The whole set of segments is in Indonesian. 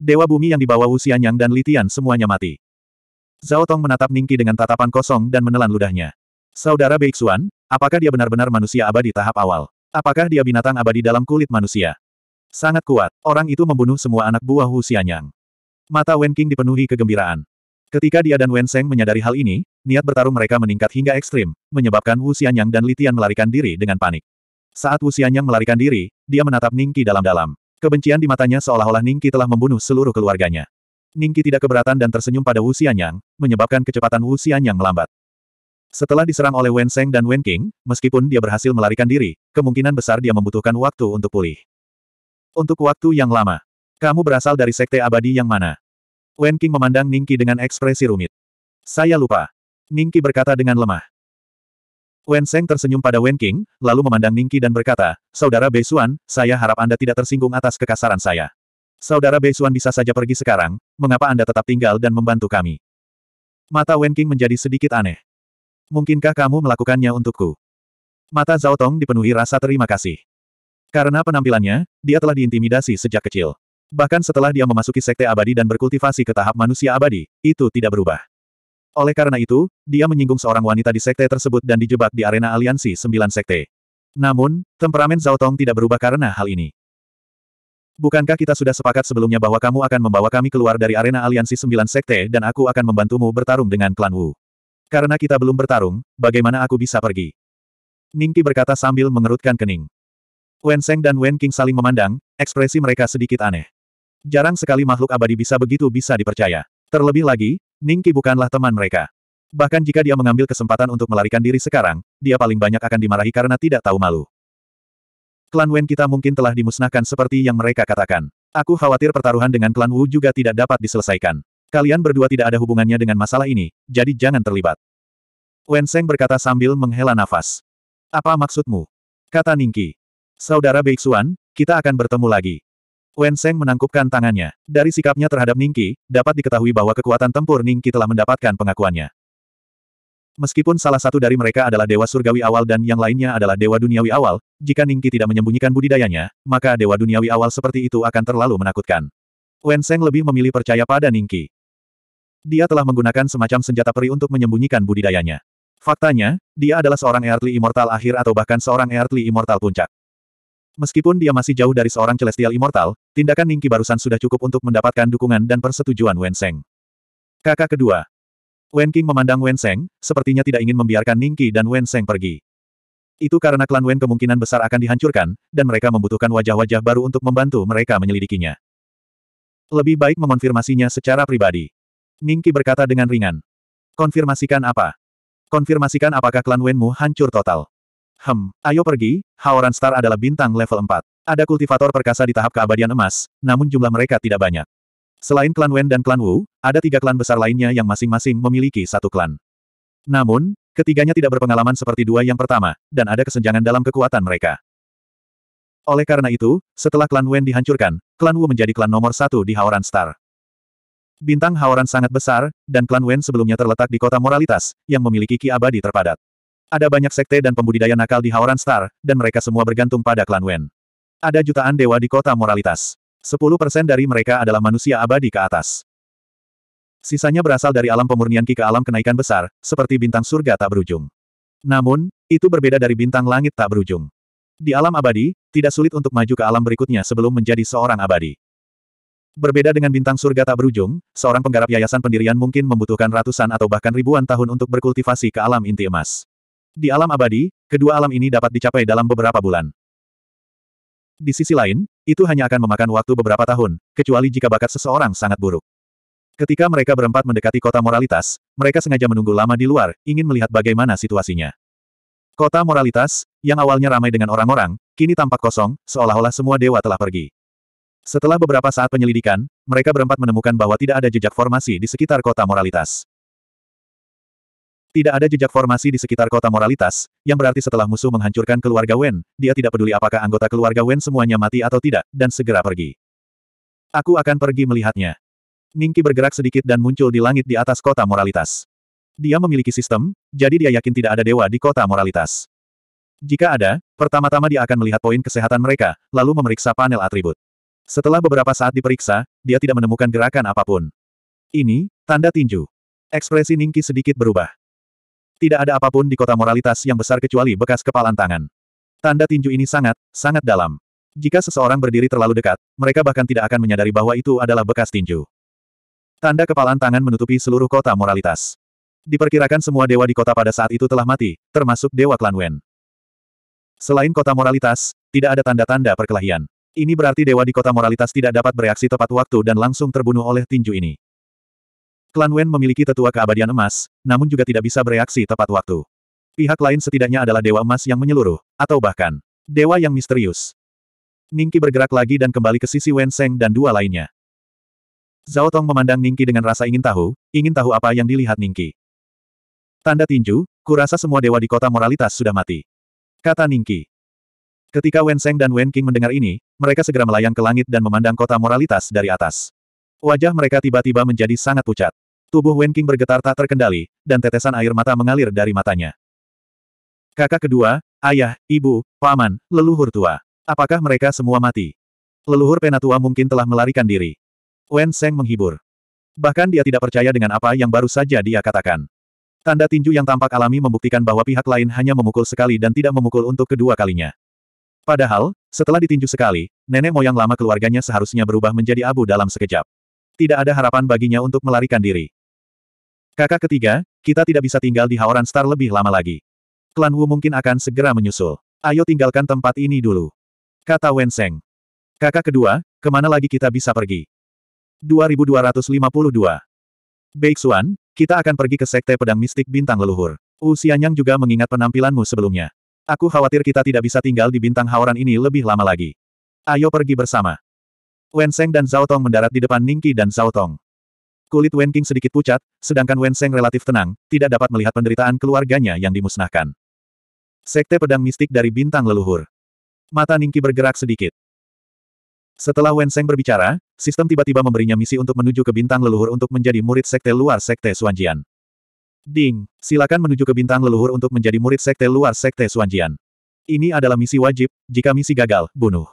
Dewa bumi yang dibawa Wu Xianyang dan Litian semuanya mati. Zhao Tong menatap Ningki dengan tatapan kosong dan menelan ludahnya. Saudara Beixuan, apakah dia benar-benar manusia abadi tahap awal? Apakah dia binatang abadi dalam kulit manusia? Sangat kuat, orang itu membunuh semua anak buah Wu Xianyang. Mata Wen King dipenuhi kegembiraan. Ketika dia dan Wen Seng menyadari hal ini, niat bertarung mereka meningkat hingga ekstrim, menyebabkan Wu Xianyang dan Litian melarikan diri dengan panik. Saat Wu Xianyang melarikan diri, dia menatap Ningki dalam-dalam. Kebencian di matanya seolah-olah Ningki telah membunuh seluruh keluarganya. Ningki tidak keberatan dan tersenyum pada Wu Xianyang, menyebabkan kecepatan Wu Xianyang melambat. Setelah diserang oleh Wen Seng dan Wen King, meskipun dia berhasil melarikan diri, kemungkinan besar dia membutuhkan waktu untuk pulih. Untuk waktu yang lama, kamu berasal dari sekte abadi yang mana? Wen King memandang Ningki dengan ekspresi rumit. Saya lupa. Ningki berkata dengan lemah. Wen Seng tersenyum pada Wen King, lalu memandang Ningki dan berkata, Saudara Bei Xuan, saya harap Anda tidak tersinggung atas kekasaran saya. Saudara Bei Xuan bisa saja pergi sekarang, mengapa Anda tetap tinggal dan membantu kami? Mata Wen King menjadi sedikit aneh. Mungkinkah kamu melakukannya untukku? Mata Zhao Tong dipenuhi rasa terima kasih. Karena penampilannya, dia telah diintimidasi sejak kecil. Bahkan setelah dia memasuki sekte abadi dan berkultivasi ke tahap manusia abadi, itu tidak berubah. Oleh karena itu, dia menyinggung seorang wanita di sekte tersebut dan dijebak di arena aliansi sembilan sekte. Namun, temperamen Zhao Tong tidak berubah karena hal ini. Bukankah kita sudah sepakat sebelumnya bahwa kamu akan membawa kami keluar dari arena aliansi sembilan sekte dan aku akan membantumu bertarung dengan klan Wu? Karena kita belum bertarung, bagaimana aku bisa pergi? Ningki berkata sambil mengerutkan kening. Wen Seng dan Wen King saling memandang, ekspresi mereka sedikit aneh. Jarang sekali makhluk abadi bisa begitu bisa dipercaya. Terlebih lagi, Ningki bukanlah teman mereka. Bahkan jika dia mengambil kesempatan untuk melarikan diri sekarang, dia paling banyak akan dimarahi karena tidak tahu malu. Klan Wen kita mungkin telah dimusnahkan seperti yang mereka katakan. Aku khawatir pertaruhan dengan klan Wu juga tidak dapat diselesaikan. Kalian berdua tidak ada hubungannya dengan masalah ini, jadi jangan terlibat. Wen Seng berkata sambil menghela nafas. Apa maksudmu? Kata Ningki. Saudara Beixuan, kita akan bertemu lagi. Wen Seng menangkupkan tangannya. Dari sikapnya terhadap Ningki, dapat diketahui bahwa kekuatan tempur Ningki telah mendapatkan pengakuannya. Meskipun salah satu dari mereka adalah dewa surgawi awal dan yang lainnya adalah dewa duniawi awal, jika Ningki tidak menyembunyikan budidayanya, maka dewa duniawi awal seperti itu akan terlalu menakutkan. Wen Seng lebih memilih percaya pada Ningki. Dia telah menggunakan semacam senjata peri untuk menyembunyikan budidayanya. Faktanya, dia adalah seorang Earthly Immortal akhir atau bahkan seorang Earthly Immortal puncak. Meskipun dia masih jauh dari seorang Celestial Immortal, tindakan Ningki barusan sudah cukup untuk mendapatkan dukungan dan persetujuan Wenseng. Kakak kedua. Wen King memandang Wenseng, sepertinya tidak ingin membiarkan Ningki dan Wenseng pergi. Itu karena klan Wen kemungkinan besar akan dihancurkan, dan mereka membutuhkan wajah-wajah baru untuk membantu mereka menyelidikinya. Lebih baik mengonfirmasinya secara pribadi. Ningki berkata dengan ringan. Konfirmasikan apa? Konfirmasikan apakah klan Wenmu hancur total. Hem, ayo pergi, Haoran Star adalah bintang level 4. Ada kultivator perkasa di tahap keabadian emas, namun jumlah mereka tidak banyak. Selain klan Wen dan klan Wu, ada tiga klan besar lainnya yang masing-masing memiliki satu klan. Namun, ketiganya tidak berpengalaman seperti dua yang pertama, dan ada kesenjangan dalam kekuatan mereka. Oleh karena itu, setelah klan Wen dihancurkan, klan Wu menjadi klan nomor satu di Haoran Star. Bintang Haoran sangat besar, dan klan Wen sebelumnya terletak di kota moralitas, yang memiliki ki abadi terpadat. Ada banyak sekte dan pembudidaya nakal di Haoran Star, dan mereka semua bergantung pada klan Wen. Ada jutaan dewa di kota moralitas. 10% dari mereka adalah manusia abadi ke atas. Sisanya berasal dari alam pemurnian Ki ke alam kenaikan besar, seperti bintang surga tak berujung. Namun, itu berbeda dari bintang langit tak berujung. Di alam abadi, tidak sulit untuk maju ke alam berikutnya sebelum menjadi seorang abadi. Berbeda dengan bintang surga tak berujung, seorang penggarap yayasan pendirian mungkin membutuhkan ratusan atau bahkan ribuan tahun untuk berkultivasi ke alam inti emas. Di alam abadi, kedua alam ini dapat dicapai dalam beberapa bulan. Di sisi lain, itu hanya akan memakan waktu beberapa tahun, kecuali jika bakat seseorang sangat buruk. Ketika mereka berempat mendekati kota moralitas, mereka sengaja menunggu lama di luar, ingin melihat bagaimana situasinya. Kota moralitas, yang awalnya ramai dengan orang-orang, kini tampak kosong, seolah-olah semua dewa telah pergi. Setelah beberapa saat penyelidikan, mereka berempat menemukan bahwa tidak ada jejak formasi di sekitar kota moralitas. Tidak ada jejak formasi di sekitar kota moralitas, yang berarti setelah musuh menghancurkan keluarga Wen, dia tidak peduli apakah anggota keluarga Wen semuanya mati atau tidak, dan segera pergi. Aku akan pergi melihatnya. Ningki bergerak sedikit dan muncul di langit di atas kota moralitas. Dia memiliki sistem, jadi dia yakin tidak ada dewa di kota moralitas. Jika ada, pertama-tama dia akan melihat poin kesehatan mereka, lalu memeriksa panel atribut. Setelah beberapa saat diperiksa, dia tidak menemukan gerakan apapun. Ini, tanda tinju. Ekspresi Ningki sedikit berubah. Tidak ada apapun di kota moralitas yang besar kecuali bekas kepalan tangan. Tanda tinju ini sangat, sangat dalam. Jika seseorang berdiri terlalu dekat, mereka bahkan tidak akan menyadari bahwa itu adalah bekas tinju. Tanda kepalan tangan menutupi seluruh kota moralitas. Diperkirakan semua dewa di kota pada saat itu telah mati, termasuk dewa klan Wen. Selain kota moralitas, tidak ada tanda-tanda perkelahian. Ini berarti dewa di kota moralitas tidak dapat bereaksi tepat waktu dan langsung terbunuh oleh tinju ini. Klan Wen memiliki tetua keabadian emas, namun juga tidak bisa bereaksi tepat waktu. Pihak lain setidaknya adalah dewa emas yang menyeluruh, atau bahkan, dewa yang misterius. Ningki bergerak lagi dan kembali ke sisi Wen Seng dan dua lainnya. Zhao Tong memandang Ningki dengan rasa ingin tahu, ingin tahu apa yang dilihat Ningki. Tanda tinju, kurasa semua dewa di kota moralitas sudah mati. Kata Ningki. Ketika Wen Seng dan Wen King mendengar ini, mereka segera melayang ke langit dan memandang kota moralitas dari atas. Wajah mereka tiba-tiba menjadi sangat pucat. Tubuh Wen King bergetar tak terkendali, dan tetesan air mata mengalir dari matanya. Kakak kedua, ayah, ibu, paman, leluhur tua. Apakah mereka semua mati? Leluhur penatua mungkin telah melarikan diri. Wen Seng menghibur. Bahkan dia tidak percaya dengan apa yang baru saja dia katakan. Tanda tinju yang tampak alami membuktikan bahwa pihak lain hanya memukul sekali dan tidak memukul untuk kedua kalinya. Padahal, setelah ditinju sekali, nenek moyang lama keluarganya seharusnya berubah menjadi abu dalam sekejap tidak ada harapan baginya untuk melarikan diri. Kakak ketiga, kita tidak bisa tinggal di Haoran Star lebih lama lagi. Klan Wu mungkin akan segera menyusul. Ayo tinggalkan tempat ini dulu. Kata Wenseng. Kakak kedua, kemana lagi kita bisa pergi? 2252. Xuan, kita akan pergi ke Sekte Pedang Mistik Bintang Leluhur. Usianya juga mengingat penampilanmu sebelumnya. Aku khawatir kita tidak bisa tinggal di bintang Haoran ini lebih lama lagi. Ayo pergi bersama. Wen Seng dan Zhao Tong mendarat di depan Ningqi dan Zhao Tong. Kulit Wen King sedikit pucat, sedangkan Wen Seng relatif tenang, tidak dapat melihat penderitaan keluarganya yang dimusnahkan. Sekte pedang mistik dari bintang leluhur. Mata Ningqi bergerak sedikit. Setelah Wen Seng berbicara, sistem tiba-tiba memberinya misi untuk menuju ke bintang leluhur untuk menjadi murid sekte luar sekte Suanjian. Ding, silakan menuju ke bintang leluhur untuk menjadi murid sekte luar sekte Suanjian. Ini adalah misi wajib, jika misi gagal, bunuh.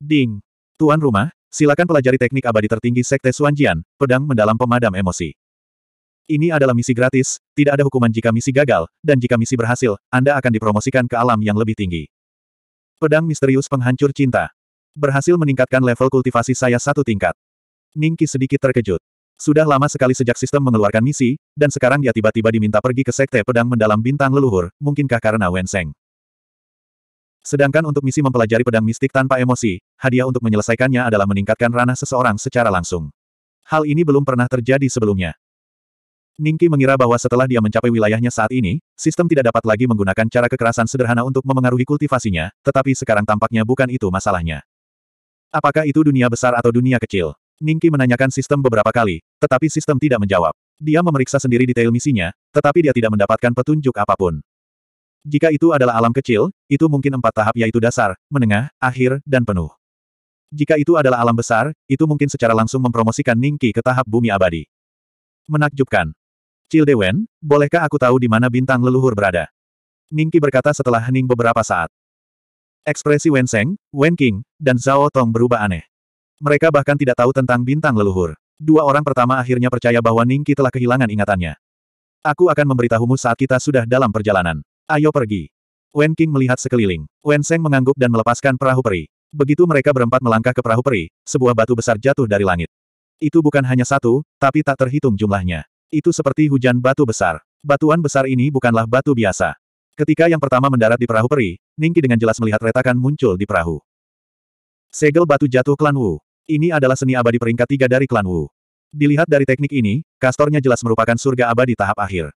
Ding, tuan rumah, Silakan pelajari teknik abadi tertinggi Sekte Suanjian, Pedang Mendalam Pemadam Emosi. Ini adalah misi gratis, tidak ada hukuman jika misi gagal, dan jika misi berhasil, Anda akan dipromosikan ke alam yang lebih tinggi. Pedang Misterius Penghancur Cinta. Berhasil meningkatkan level kultivasi saya satu tingkat. Ningki sedikit terkejut. Sudah lama sekali sejak sistem mengeluarkan misi, dan sekarang dia tiba-tiba diminta pergi ke Sekte Pedang Mendalam Bintang Leluhur, mungkinkah karena Wenseng. Sedangkan untuk misi mempelajari pedang mistik tanpa emosi, hadiah untuk menyelesaikannya adalah meningkatkan ranah seseorang secara langsung. Hal ini belum pernah terjadi sebelumnya. Ningki mengira bahwa setelah dia mencapai wilayahnya saat ini, sistem tidak dapat lagi menggunakan cara kekerasan sederhana untuk memengaruhi kultivasinya, tetapi sekarang tampaknya bukan itu masalahnya. Apakah itu dunia besar atau dunia kecil? Ningki menanyakan sistem beberapa kali, tetapi sistem tidak menjawab. Dia memeriksa sendiri detail misinya, tetapi dia tidak mendapatkan petunjuk apapun. Jika itu adalah alam kecil, itu mungkin empat tahap yaitu dasar, menengah, akhir, dan penuh. Jika itu adalah alam besar, itu mungkin secara langsung mempromosikan Ningki ke tahap bumi abadi. Menakjubkan. Cildewen, bolehkah aku tahu di mana bintang leluhur berada? Ningki berkata setelah hening beberapa saat. Ekspresi Wenseng, Wen dan Zhao Tong berubah aneh. Mereka bahkan tidak tahu tentang bintang leluhur. Dua orang pertama akhirnya percaya bahwa Ningki telah kehilangan ingatannya. Aku akan memberitahumu saat kita sudah dalam perjalanan. Ayo pergi. Wen King melihat sekeliling. Wen Seng mengangguk dan melepaskan perahu peri. Begitu mereka berempat melangkah ke perahu peri, sebuah batu besar jatuh dari langit. Itu bukan hanya satu, tapi tak terhitung jumlahnya. Itu seperti hujan batu besar. Batuan besar ini bukanlah batu biasa. Ketika yang pertama mendarat di perahu peri, Ningki dengan jelas melihat retakan muncul di perahu. Segel batu jatuh klan Wu. Ini adalah seni abadi peringkat tiga dari klan Wu. Dilihat dari teknik ini, kastornya jelas merupakan surga abadi tahap akhir.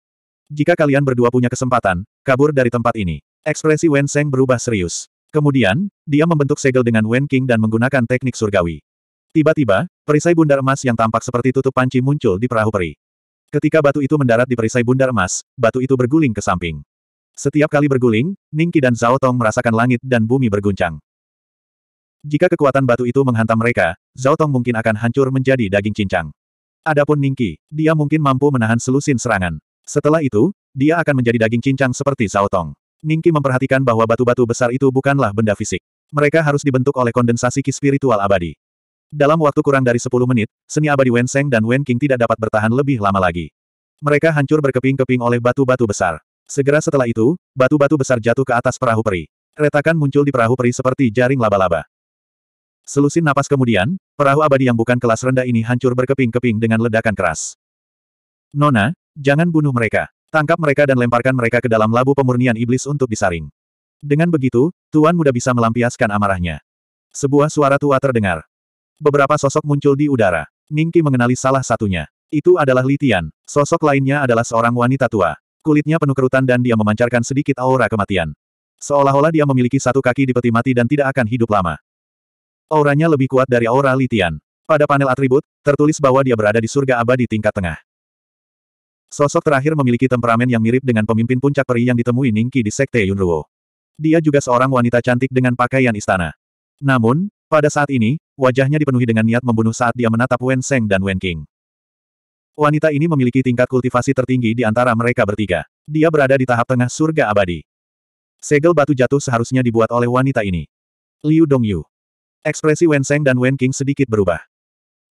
Jika kalian berdua punya kesempatan, kabur dari tempat ini. Ekspresi Wen Seng berubah serius. Kemudian, dia membentuk segel dengan Wen King dan menggunakan teknik surgawi. Tiba-tiba, perisai bundar emas yang tampak seperti tutup panci muncul di perahu peri. Ketika batu itu mendarat di perisai bundar emas, batu itu berguling ke samping. Setiap kali berguling, Ningki dan Zhao Tong merasakan langit dan bumi berguncang. Jika kekuatan batu itu menghantam mereka, Zhao Tong mungkin akan hancur menjadi daging cincang. Adapun Ningki, dia mungkin mampu menahan selusin serangan. Setelah itu, dia akan menjadi daging cincang seperti saotong. Ningki memperhatikan bahwa batu-batu besar itu bukanlah benda fisik. Mereka harus dibentuk oleh kondensasi ki spiritual abadi. Dalam waktu kurang dari 10 menit, seni abadi Wenseng dan Wen King tidak dapat bertahan lebih lama lagi. Mereka hancur berkeping-keping oleh batu-batu besar. Segera setelah itu, batu-batu besar jatuh ke atas perahu peri. Retakan muncul di perahu peri seperti jaring laba-laba. Selusin napas kemudian, perahu abadi yang bukan kelas rendah ini hancur berkeping-keping dengan ledakan keras. Nona, Jangan bunuh mereka. Tangkap mereka dan lemparkan mereka ke dalam labu pemurnian iblis untuk disaring. Dengan begitu, Tuan Muda bisa melampiaskan amarahnya. Sebuah suara tua terdengar. Beberapa sosok muncul di udara. Ningki mengenali salah satunya. Itu adalah Litian. Sosok lainnya adalah seorang wanita tua. Kulitnya penuh kerutan dan dia memancarkan sedikit aura kematian. Seolah-olah dia memiliki satu kaki di peti mati dan tidak akan hidup lama. Auranya lebih kuat dari aura Litian. Pada panel atribut, tertulis bahwa dia berada di surga abadi tingkat tengah. Sosok terakhir memiliki temperamen yang mirip dengan pemimpin puncak peri yang ditemui Ningki di Sekte Yunruo. Dia juga seorang wanita cantik dengan pakaian istana. Namun, pada saat ini, wajahnya dipenuhi dengan niat membunuh saat dia menatap Wen Seng dan Wen King. Wanita ini memiliki tingkat kultivasi tertinggi di antara mereka bertiga. Dia berada di tahap tengah surga abadi. Segel batu jatuh seharusnya dibuat oleh wanita ini. Liu Dongyu. Ekspresi Wen Seng dan Wen King sedikit berubah.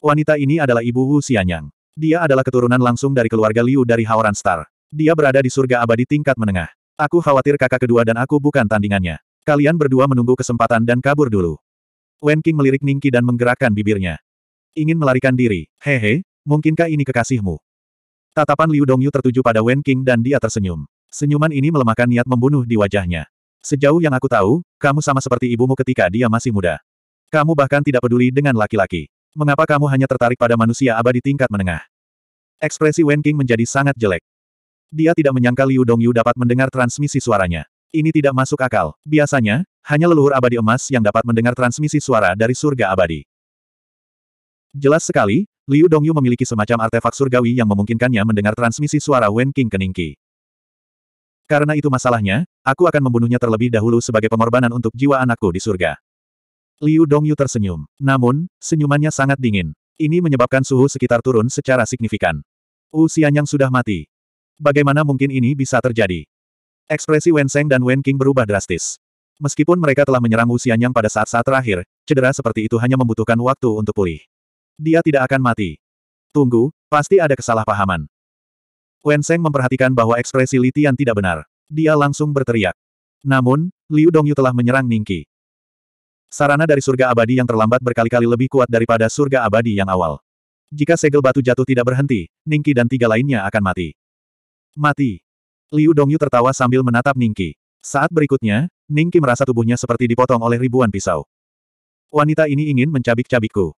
Wanita ini adalah ibu Wu Xianyang. Dia adalah keturunan langsung dari keluarga Liu dari Haoran Star. Dia berada di surga abadi tingkat menengah. Aku khawatir kakak kedua dan aku bukan tandingannya. Kalian berdua menunggu kesempatan dan kabur dulu. Wen King melirik Ningki dan menggerakkan bibirnya. Ingin melarikan diri, hehe, mungkinkah ini kekasihmu? Tatapan Liu Dongyu tertuju pada Wen King dan dia tersenyum. Senyuman ini melemahkan niat membunuh di wajahnya. Sejauh yang aku tahu, kamu sama seperti ibumu ketika dia masih muda. Kamu bahkan tidak peduli dengan laki-laki. Mengapa kamu hanya tertarik pada manusia abadi tingkat menengah? Ekspresi Wen King menjadi sangat jelek. Dia tidak menyangka Liu Dongyu dapat mendengar transmisi suaranya. Ini tidak masuk akal. Biasanya, hanya leluhur abadi emas yang dapat mendengar transmisi suara dari surga abadi. Jelas sekali, Liu Dongyu memiliki semacam artefak surgawi yang memungkinkannya mendengar transmisi suara Wen King ke Ningqi. Karena itu masalahnya, aku akan membunuhnya terlebih dahulu sebagai pengorbanan untuk jiwa anakku di surga. Liu Dongyu tersenyum. Namun, senyumannya sangat dingin. Ini menyebabkan suhu sekitar turun secara signifikan. Usianya Xianyang sudah mati. Bagaimana mungkin ini bisa terjadi? Ekspresi Wen Seng dan Wen King berubah drastis. Meskipun mereka telah menyerang usianya pada saat-saat terakhir, cedera seperti itu hanya membutuhkan waktu untuk pulih. Dia tidak akan mati. Tunggu, pasti ada kesalahpahaman. Wen Seng memperhatikan bahwa ekspresi Li Tian tidak benar. Dia langsung berteriak. Namun, Liu Dongyu telah menyerang Ningqi. Sarana dari surga abadi yang terlambat berkali-kali lebih kuat daripada surga abadi yang awal. Jika segel batu jatuh tidak berhenti, Ningki dan tiga lainnya akan mati. Mati. Liu Dongyu tertawa sambil menatap Ningki. Saat berikutnya, Ningki merasa tubuhnya seperti dipotong oleh ribuan pisau. Wanita ini ingin mencabik-cabikku.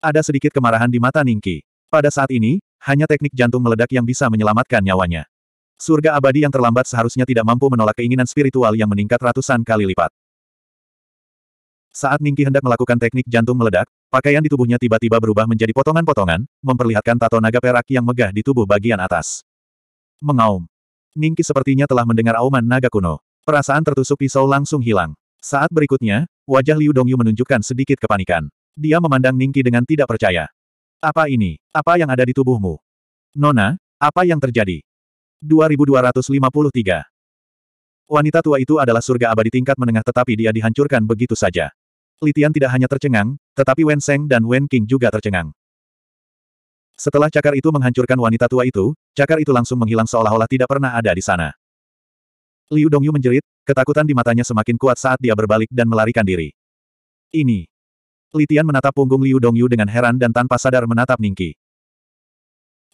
Ada sedikit kemarahan di mata Ningki. Pada saat ini, hanya teknik jantung meledak yang bisa menyelamatkan nyawanya. Surga abadi yang terlambat seharusnya tidak mampu menolak keinginan spiritual yang meningkat ratusan kali lipat. Saat Ningki hendak melakukan teknik jantung meledak, pakaian di tubuhnya tiba-tiba berubah menjadi potongan-potongan, memperlihatkan tato naga perak yang megah di tubuh bagian atas. Mengaum. Ningki sepertinya telah mendengar auman naga kuno. Perasaan tertusuk pisau langsung hilang. Saat berikutnya, wajah Liu Dongyu menunjukkan sedikit kepanikan. Dia memandang Ningki dengan tidak percaya. Apa ini? Apa yang ada di tubuhmu? Nona, apa yang terjadi? 2253 Wanita tua itu adalah surga abadi tingkat menengah tetapi dia dihancurkan begitu saja. Litian tidak hanya tercengang, tetapi Wen Seng dan Wen King juga tercengang. Setelah cakar itu menghancurkan wanita tua itu, cakar itu langsung menghilang seolah-olah tidak pernah ada di sana. Liu Dongyu menjerit, ketakutan di matanya semakin kuat saat dia berbalik dan melarikan diri. Ini. Litian menatap punggung Liu Dongyu dengan heran dan tanpa sadar menatap Ningki.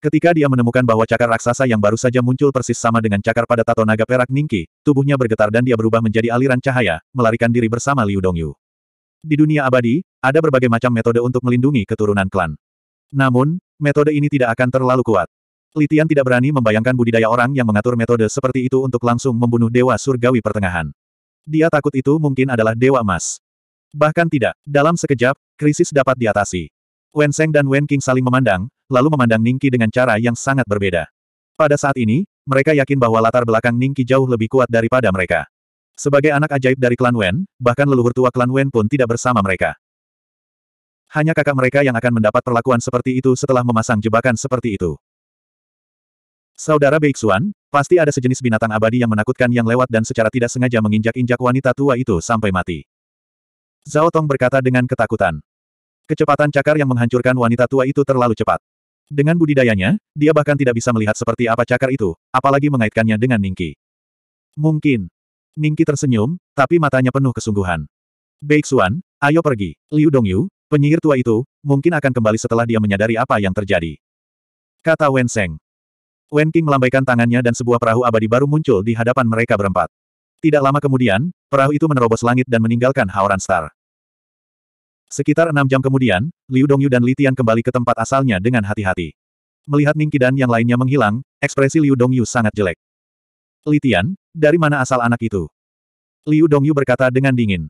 Ketika dia menemukan bahwa cakar raksasa yang baru saja muncul persis sama dengan cakar pada tato naga perak Ningki, tubuhnya bergetar dan dia berubah menjadi aliran cahaya, melarikan diri bersama Liu Dongyu. Di dunia abadi, ada berbagai macam metode untuk melindungi keturunan klan. Namun, metode ini tidak akan terlalu kuat. Litian tidak berani membayangkan budidaya orang yang mengatur metode seperti itu untuk langsung membunuh Dewa Surgawi Pertengahan. Dia takut itu mungkin adalah Dewa Emas. Bahkan tidak, dalam sekejap, krisis dapat diatasi. Wen Seng dan Wen King saling memandang, lalu memandang Ningki dengan cara yang sangat berbeda. Pada saat ini, mereka yakin bahwa latar belakang Ningki jauh lebih kuat daripada mereka. Sebagai anak ajaib dari klan Wen, bahkan leluhur tua klan Wen pun tidak bersama mereka. Hanya kakak mereka yang akan mendapat perlakuan seperti itu setelah memasang jebakan seperti itu. Saudara Beixuan, pasti ada sejenis binatang abadi yang menakutkan yang lewat dan secara tidak sengaja menginjak-injak wanita tua itu sampai mati. Zhao Tong berkata dengan ketakutan. Kecepatan cakar yang menghancurkan wanita tua itu terlalu cepat. Dengan budidayanya, dia bahkan tidak bisa melihat seperti apa cakar itu, apalagi mengaitkannya dengan Ningki. Mungkin, Ningki tersenyum, tapi matanya penuh kesungguhan. Beixuan, ayo pergi. Liu Dongyu, penyihir tua itu, mungkin akan kembali setelah dia menyadari apa yang terjadi. Kata Wen Seng. Wen King melambaikan tangannya dan sebuah perahu abadi baru muncul di hadapan mereka berempat. Tidak lama kemudian, perahu itu menerobos langit dan meninggalkan Haoran Star. Sekitar enam jam kemudian, Liu Dongyu dan Litian kembali ke tempat asalnya dengan hati-hati. Melihat Ningki dan yang lainnya menghilang, ekspresi Liu Dongyu sangat jelek. Litian. Dari mana asal anak itu? Liu Dongyu berkata dengan dingin.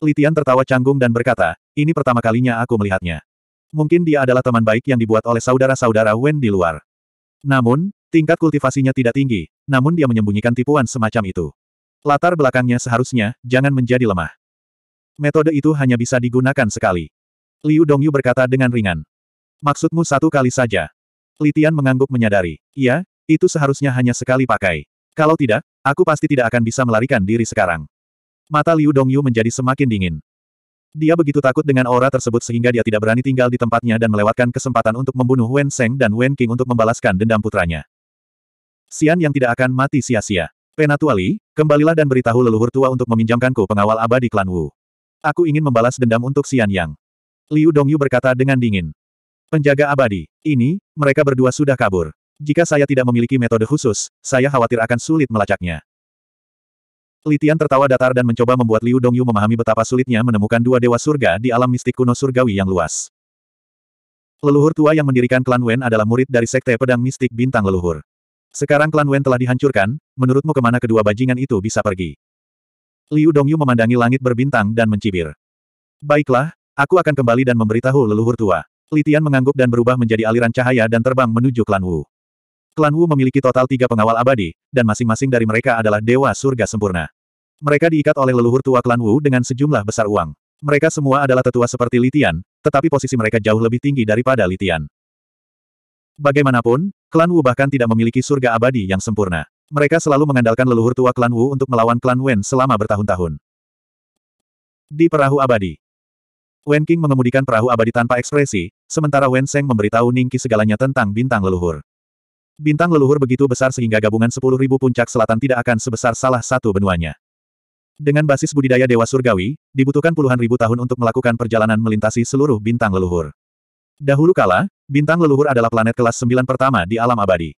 Litian tertawa canggung dan berkata, ini pertama kalinya aku melihatnya. Mungkin dia adalah teman baik yang dibuat oleh saudara-saudara Wen di luar. Namun, tingkat kultivasinya tidak tinggi, namun dia menyembunyikan tipuan semacam itu. Latar belakangnya seharusnya, jangan menjadi lemah. Metode itu hanya bisa digunakan sekali. Liu Dongyu berkata dengan ringan. Maksudmu satu kali saja. Litian mengangguk menyadari. Iya, itu seharusnya hanya sekali pakai. Kalau tidak, aku pasti tidak akan bisa melarikan diri sekarang. Mata Liu Dongyu menjadi semakin dingin. Dia begitu takut dengan aura tersebut sehingga dia tidak berani tinggal di tempatnya dan melewatkan kesempatan untuk membunuh Wen Seng dan Wen King untuk membalaskan dendam putranya. Sian yang tidak akan mati sia-sia. Penatuali, kembalilah dan beritahu leluhur tua untuk meminjamkanku pengawal abadi klan Wu. Aku ingin membalas dendam untuk Sian Yang. Liu Dongyu berkata dengan dingin. Penjaga abadi, ini, mereka berdua sudah kabur. Jika saya tidak memiliki metode khusus, saya khawatir akan sulit melacaknya. Litian tertawa datar dan mencoba membuat Liu Dongyu memahami betapa sulitnya menemukan dua dewa surga di alam mistik kuno surgawi yang luas. Leluhur tua yang mendirikan klan Wen adalah murid dari sekte pedang mistik bintang leluhur. Sekarang klan Wen telah dihancurkan, menurutmu kemana kedua bajingan itu bisa pergi? Liu Dongyu memandangi langit berbintang dan mencibir. Baiklah, aku akan kembali dan memberitahu leluhur tua. Litian mengangguk dan berubah menjadi aliran cahaya dan terbang menuju klan Wu. Klan Wu memiliki total tiga pengawal abadi, dan masing-masing dari mereka adalah dewa surga sempurna. Mereka diikat oleh leluhur tua klan Wu dengan sejumlah besar uang. Mereka semua adalah tetua seperti Litian, tetapi posisi mereka jauh lebih tinggi daripada Litian. Bagaimanapun, klan Wu bahkan tidak memiliki surga abadi yang sempurna. Mereka selalu mengandalkan leluhur tua klan Wu untuk melawan klan Wen selama bertahun-tahun. Di perahu abadi, Wen King mengemudikan perahu abadi tanpa ekspresi, sementara Wen Seng memberitahu Ningki segalanya tentang bintang leluhur. Bintang leluhur begitu besar sehingga gabungan sepuluh ribu puncak selatan tidak akan sebesar salah satu benuanya. Dengan basis budidaya Dewa Surgawi, dibutuhkan puluhan ribu tahun untuk melakukan perjalanan melintasi seluruh bintang leluhur. Dahulu kala, bintang leluhur adalah planet kelas sembilan pertama di alam abadi.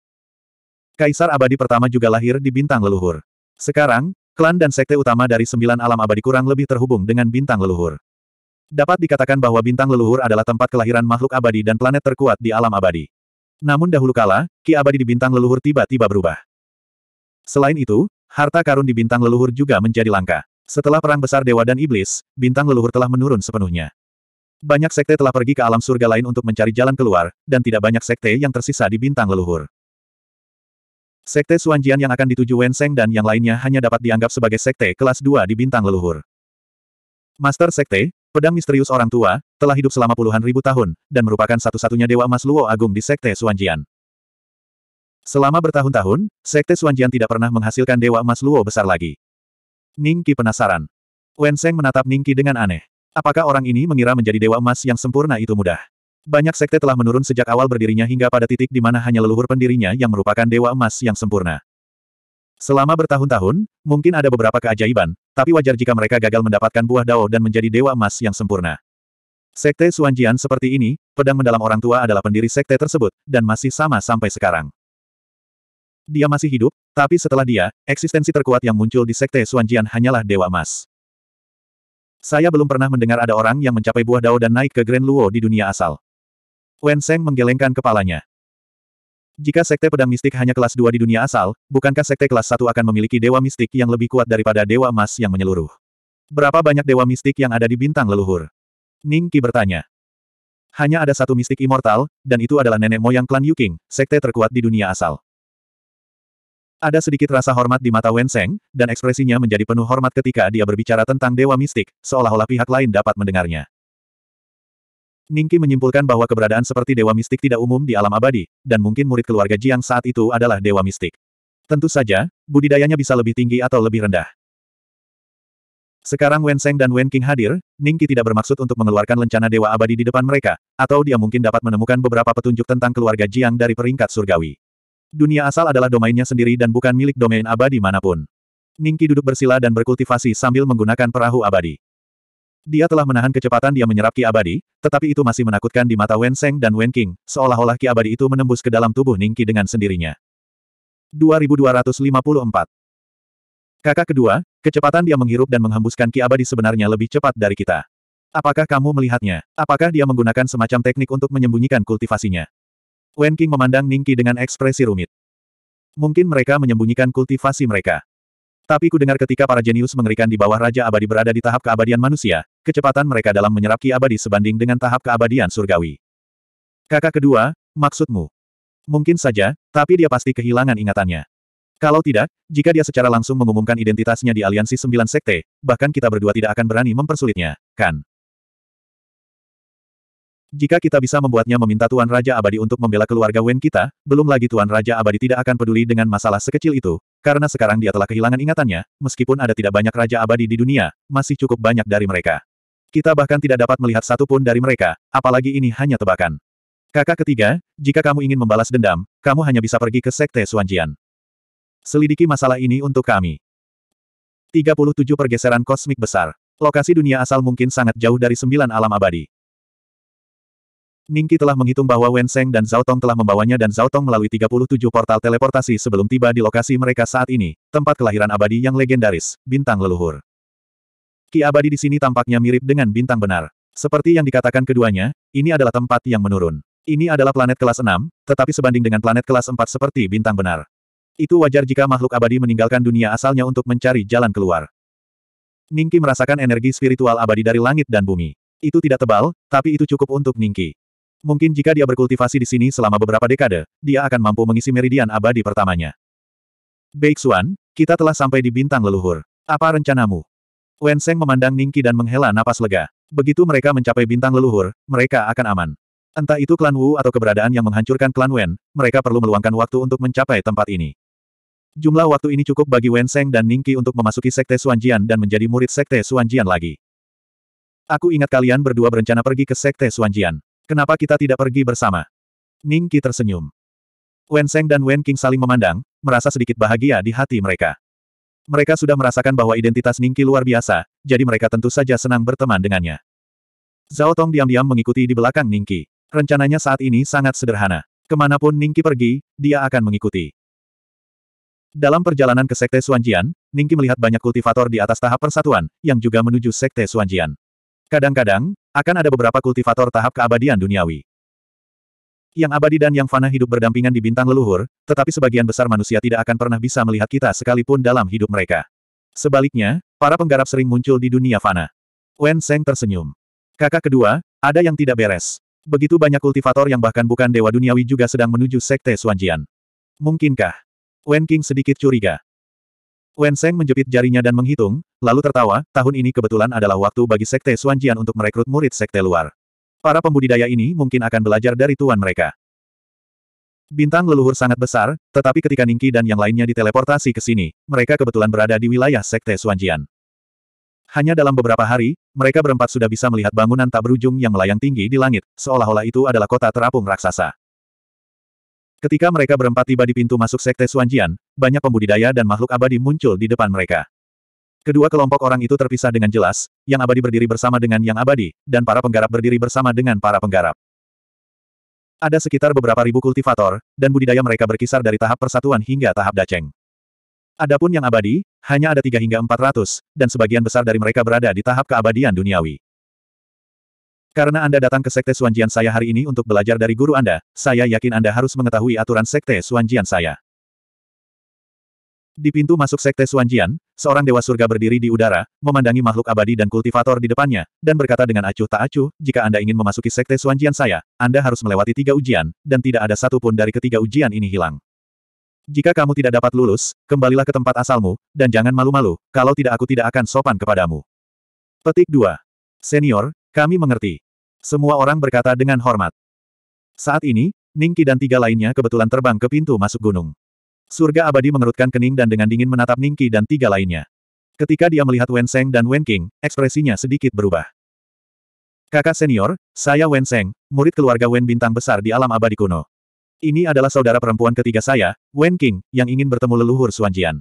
Kaisar abadi pertama juga lahir di bintang leluhur. Sekarang, klan dan sekte utama dari sembilan alam abadi kurang lebih terhubung dengan bintang leluhur. Dapat dikatakan bahwa bintang leluhur adalah tempat kelahiran makhluk abadi dan planet terkuat di alam abadi. Namun dahulu kala, Ki Abadi di bintang leluhur tiba-tiba berubah. Selain itu, harta karun di bintang leluhur juga menjadi langka. Setelah perang besar dewa dan iblis, bintang leluhur telah menurun sepenuhnya. Banyak sekte telah pergi ke alam surga lain untuk mencari jalan keluar, dan tidak banyak sekte yang tersisa di bintang leluhur. Sekte Suanjian yang akan dituju Wenseng dan yang lainnya hanya dapat dianggap sebagai sekte kelas 2 di bintang leluhur. Master Sekte, Pedang misterius orang tua, telah hidup selama puluhan ribu tahun, dan merupakan satu-satunya Dewa Emas Luo Agung di Sekte Suanjian. Selama bertahun-tahun, Sekte Suanjian tidak pernah menghasilkan Dewa Emas Luo besar lagi. Ningki penasaran. Wen Seng menatap Ningki dengan aneh. Apakah orang ini mengira menjadi Dewa Emas yang sempurna itu mudah? Banyak sekte telah menurun sejak awal berdirinya hingga pada titik di mana hanya leluhur pendirinya yang merupakan dewa emas yang sempurna. Selama bertahun-tahun, mungkin ada beberapa keajaiban, tapi wajar jika mereka gagal mendapatkan buah dao dan menjadi dewa emas yang sempurna. Sekte Suanjian seperti ini, pedang mendalam orang tua adalah pendiri sekte tersebut, dan masih sama sampai sekarang. Dia masih hidup, tapi setelah dia, eksistensi terkuat yang muncul di sekte Suanjian hanyalah dewa emas. Saya belum pernah mendengar ada orang yang mencapai buah dao dan naik ke Grand Luo di dunia asal. Wen Seng menggelengkan kepalanya. Jika sekte pedang mistik hanya kelas 2 di dunia asal, bukankah sekte kelas 1 akan memiliki dewa mistik yang lebih kuat daripada dewa emas yang menyeluruh? Berapa banyak dewa mistik yang ada di bintang leluhur? Ning Qi bertanya. Hanya ada satu mistik immortal, dan itu adalah nenek moyang klan Yuking, sekte terkuat di dunia asal. Ada sedikit rasa hormat di mata Wenseng, dan ekspresinya menjadi penuh hormat ketika dia berbicara tentang dewa mistik, seolah-olah pihak lain dapat mendengarnya. Ningki menyimpulkan bahwa keberadaan seperti dewa mistik tidak umum di alam abadi, dan mungkin murid keluarga Jiang saat itu adalah dewa mistik. Tentu saja, budidayanya bisa lebih tinggi atau lebih rendah. Sekarang Wen Seng dan Wen King hadir, Ningki tidak bermaksud untuk mengeluarkan lencana Dewa Abadi di depan mereka, atau dia mungkin dapat menemukan beberapa petunjuk tentang keluarga Jiang dari peringkat surgawi. Dunia asal adalah domainnya sendiri dan bukan milik domain abadi manapun. Ningki duduk bersila dan berkultivasi sambil menggunakan perahu abadi. Dia telah menahan kecepatan dia menyerap Ki Abadi, tetapi itu masih menakutkan di mata Wen Seng dan Wen King, seolah-olah Ki Abadi itu menembus ke dalam tubuh Ningki dengan sendirinya. 2254 Kakak kedua, kecepatan dia menghirup dan menghembuskan Ki Abadi sebenarnya lebih cepat dari kita. Apakah kamu melihatnya? Apakah dia menggunakan semacam teknik untuk menyembunyikan kultivasinya? Wen King memandang Ningki dengan ekspresi rumit. Mungkin mereka menyembunyikan kultivasi mereka. Tapi ku dengar ketika para jenius mengerikan di bawah Raja Abadi berada di tahap keabadian manusia, kecepatan mereka dalam menyerap ki abadi sebanding dengan tahap keabadian surgawi. Kakak kedua, maksudmu? Mungkin saja, tapi dia pasti kehilangan ingatannya. Kalau tidak, jika dia secara langsung mengumumkan identitasnya di aliansi sembilan sekte, bahkan kita berdua tidak akan berani mempersulitnya, kan? Jika kita bisa membuatnya meminta Tuan Raja Abadi untuk membela keluarga Wen kita, belum lagi Tuan Raja Abadi tidak akan peduli dengan masalah sekecil itu, karena sekarang dia telah kehilangan ingatannya, meskipun ada tidak banyak Raja Abadi di dunia, masih cukup banyak dari mereka. Kita bahkan tidak dapat melihat satu pun dari mereka, apalagi ini hanya tebakan. Kakak ketiga, jika kamu ingin membalas dendam, kamu hanya bisa pergi ke Sekte Suanjian. Selidiki masalah ini untuk kami. 37 Pergeseran Kosmik Besar Lokasi dunia asal mungkin sangat jauh dari sembilan alam abadi. Ningki telah menghitung bahwa Wen Seng dan Zhao Tong telah membawanya dan Zhao Tong melalui 37 portal teleportasi sebelum tiba di lokasi mereka saat ini, tempat kelahiran abadi yang legendaris, bintang leluhur. Ki abadi di sini tampaknya mirip dengan bintang benar. Seperti yang dikatakan keduanya, ini adalah tempat yang menurun. Ini adalah planet kelas 6, tetapi sebanding dengan planet kelas 4 seperti bintang benar. Itu wajar jika makhluk abadi meninggalkan dunia asalnya untuk mencari jalan keluar. Ningki merasakan energi spiritual abadi dari langit dan bumi. Itu tidak tebal, tapi itu cukup untuk Ningki. Mungkin jika dia berkultivasi di sini selama beberapa dekade, dia akan mampu mengisi meridian abadi pertamanya. Baik Xuan, kita telah sampai di bintang leluhur. Apa rencanamu? Wen Wenseng memandang Ningki dan menghela napas lega. Begitu mereka mencapai bintang leluhur, mereka akan aman. Entah itu klan Wu atau keberadaan yang menghancurkan klan Wen, mereka perlu meluangkan waktu untuk mencapai tempat ini. Jumlah waktu ini cukup bagi Wen Wenseng dan Ningki untuk memasuki sekte Suanjian dan menjadi murid sekte Suanjian lagi. Aku ingat kalian berdua berencana pergi ke sekte Suanjian. Kenapa kita tidak pergi bersama? Ningki tersenyum. Wen Wenseng dan Wen King saling memandang, merasa sedikit bahagia di hati mereka. Mereka sudah merasakan bahwa identitas Ningki luar biasa, jadi mereka tentu saja senang berteman dengannya. Zhao Tong diam-diam mengikuti di belakang Ningki. Rencananya saat ini sangat sederhana. Kemanapun Ningki pergi, dia akan mengikuti. Dalam perjalanan ke Sekte Suanjian, Ningki melihat banyak kultivator di atas tahap persatuan, yang juga menuju Sekte Suanjian. Kadang-kadang, akan ada beberapa kultivator tahap keabadian duniawi. Yang abadi dan yang fana hidup berdampingan di bintang leluhur, tetapi sebagian besar manusia tidak akan pernah bisa melihat kita sekalipun dalam hidup mereka. Sebaliknya, para penggarap sering muncul di dunia fana. Wen Seng tersenyum. Kakak kedua, ada yang tidak beres. Begitu banyak kultivator yang bahkan bukan dewa duniawi juga sedang menuju sekte Suanjian. Mungkinkah? Wen King sedikit curiga. Wen Seng menjepit jarinya dan menghitung, lalu tertawa, tahun ini kebetulan adalah waktu bagi sekte Suanjian untuk merekrut murid sekte luar. Para pembudidaya ini mungkin akan belajar dari tuan mereka. Bintang leluhur sangat besar, tetapi ketika Ningki dan yang lainnya diteleportasi ke sini, mereka kebetulan berada di wilayah Sekte Suanjian. Hanya dalam beberapa hari, mereka berempat sudah bisa melihat bangunan tak berujung yang melayang tinggi di langit, seolah-olah itu adalah kota terapung raksasa. Ketika mereka berempat tiba di pintu masuk Sekte Suanjian, banyak pembudidaya dan makhluk abadi muncul di depan mereka. Kedua kelompok orang itu terpisah dengan jelas, yang abadi berdiri bersama dengan yang abadi, dan para penggarap berdiri bersama dengan para penggarap. Ada sekitar beberapa ribu kultivator, dan budidaya mereka berkisar dari tahap persatuan hingga tahap daceng. Adapun yang abadi, hanya ada tiga hingga empat ratus, dan sebagian besar dari mereka berada di tahap keabadian duniawi. Karena Anda datang ke Sekte Suanjian saya hari ini untuk belajar dari guru Anda, saya yakin Anda harus mengetahui aturan Sekte Suanjian saya. Di pintu masuk Sekte Suanjian, seorang dewa surga berdiri di udara, memandangi makhluk abadi dan kultivator di depannya, dan berkata dengan acuh tak acuh, jika Anda ingin memasuki Sekte Suanjian saya, Anda harus melewati tiga ujian, dan tidak ada satupun dari ketiga ujian ini hilang. Jika kamu tidak dapat lulus, kembalilah ke tempat asalmu, dan jangan malu-malu, kalau tidak aku tidak akan sopan kepadamu. Petik 2. Senior, kami mengerti. Semua orang berkata dengan hormat. Saat ini, Ningki dan tiga lainnya kebetulan terbang ke pintu masuk gunung. Surga abadi mengerutkan kening dan dengan dingin menatap Ningki dan tiga lainnya. Ketika dia melihat Wen Seng dan Wen King, ekspresinya sedikit berubah. Kakak senior, saya Wen Seng, murid keluarga Wen bintang besar di alam abadi kuno. Ini adalah saudara perempuan ketiga saya, Wen King, yang ingin bertemu leluhur Suanjian.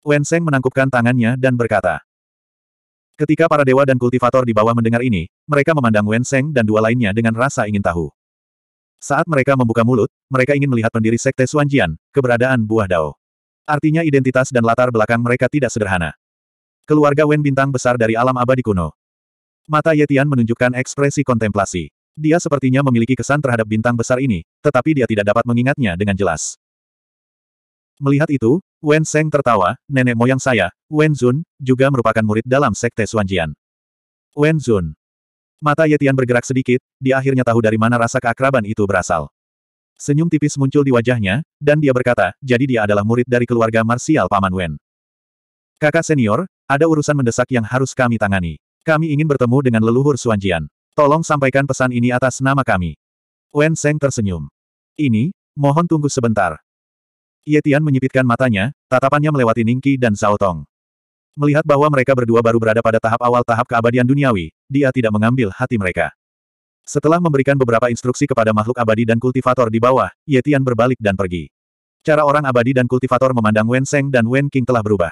Wen Seng menangkupkan tangannya dan berkata, Ketika para dewa dan kultivator di bawah mendengar ini, mereka memandang Wen Seng dan dua lainnya dengan rasa ingin tahu. Saat mereka membuka mulut, mereka ingin melihat pendiri Sekte Suanjian, keberadaan buah dao. Artinya identitas dan latar belakang mereka tidak sederhana. Keluarga Wen bintang besar dari alam abadi kuno. Mata Yetian menunjukkan ekspresi kontemplasi. Dia sepertinya memiliki kesan terhadap bintang besar ini, tetapi dia tidak dapat mengingatnya dengan jelas. Melihat itu, Wen Seng tertawa, nenek moyang saya, Wen Zun, juga merupakan murid dalam Sekte Suanjian. Wen Zun, Mata Yetian bergerak sedikit, dia akhirnya tahu dari mana rasa keakraban itu berasal. Senyum tipis muncul di wajahnya, dan dia berkata, jadi dia adalah murid dari keluarga marsial Paman Wen. Kakak senior, ada urusan mendesak yang harus kami tangani. Kami ingin bertemu dengan leluhur Suanjian. Tolong sampaikan pesan ini atas nama kami. Wen Seng tersenyum. Ini, mohon tunggu sebentar. Yetian menyipitkan matanya, tatapannya melewati Ningki dan Zhao Tong. Melihat bahwa mereka berdua baru berada pada tahap awal tahap keabadian duniawi, dia tidak mengambil hati mereka. Setelah memberikan beberapa instruksi kepada makhluk abadi dan kultivator di bawah, Yetian berbalik dan pergi. Cara orang abadi dan kultivator memandang Wen Seng dan Wen King telah berubah.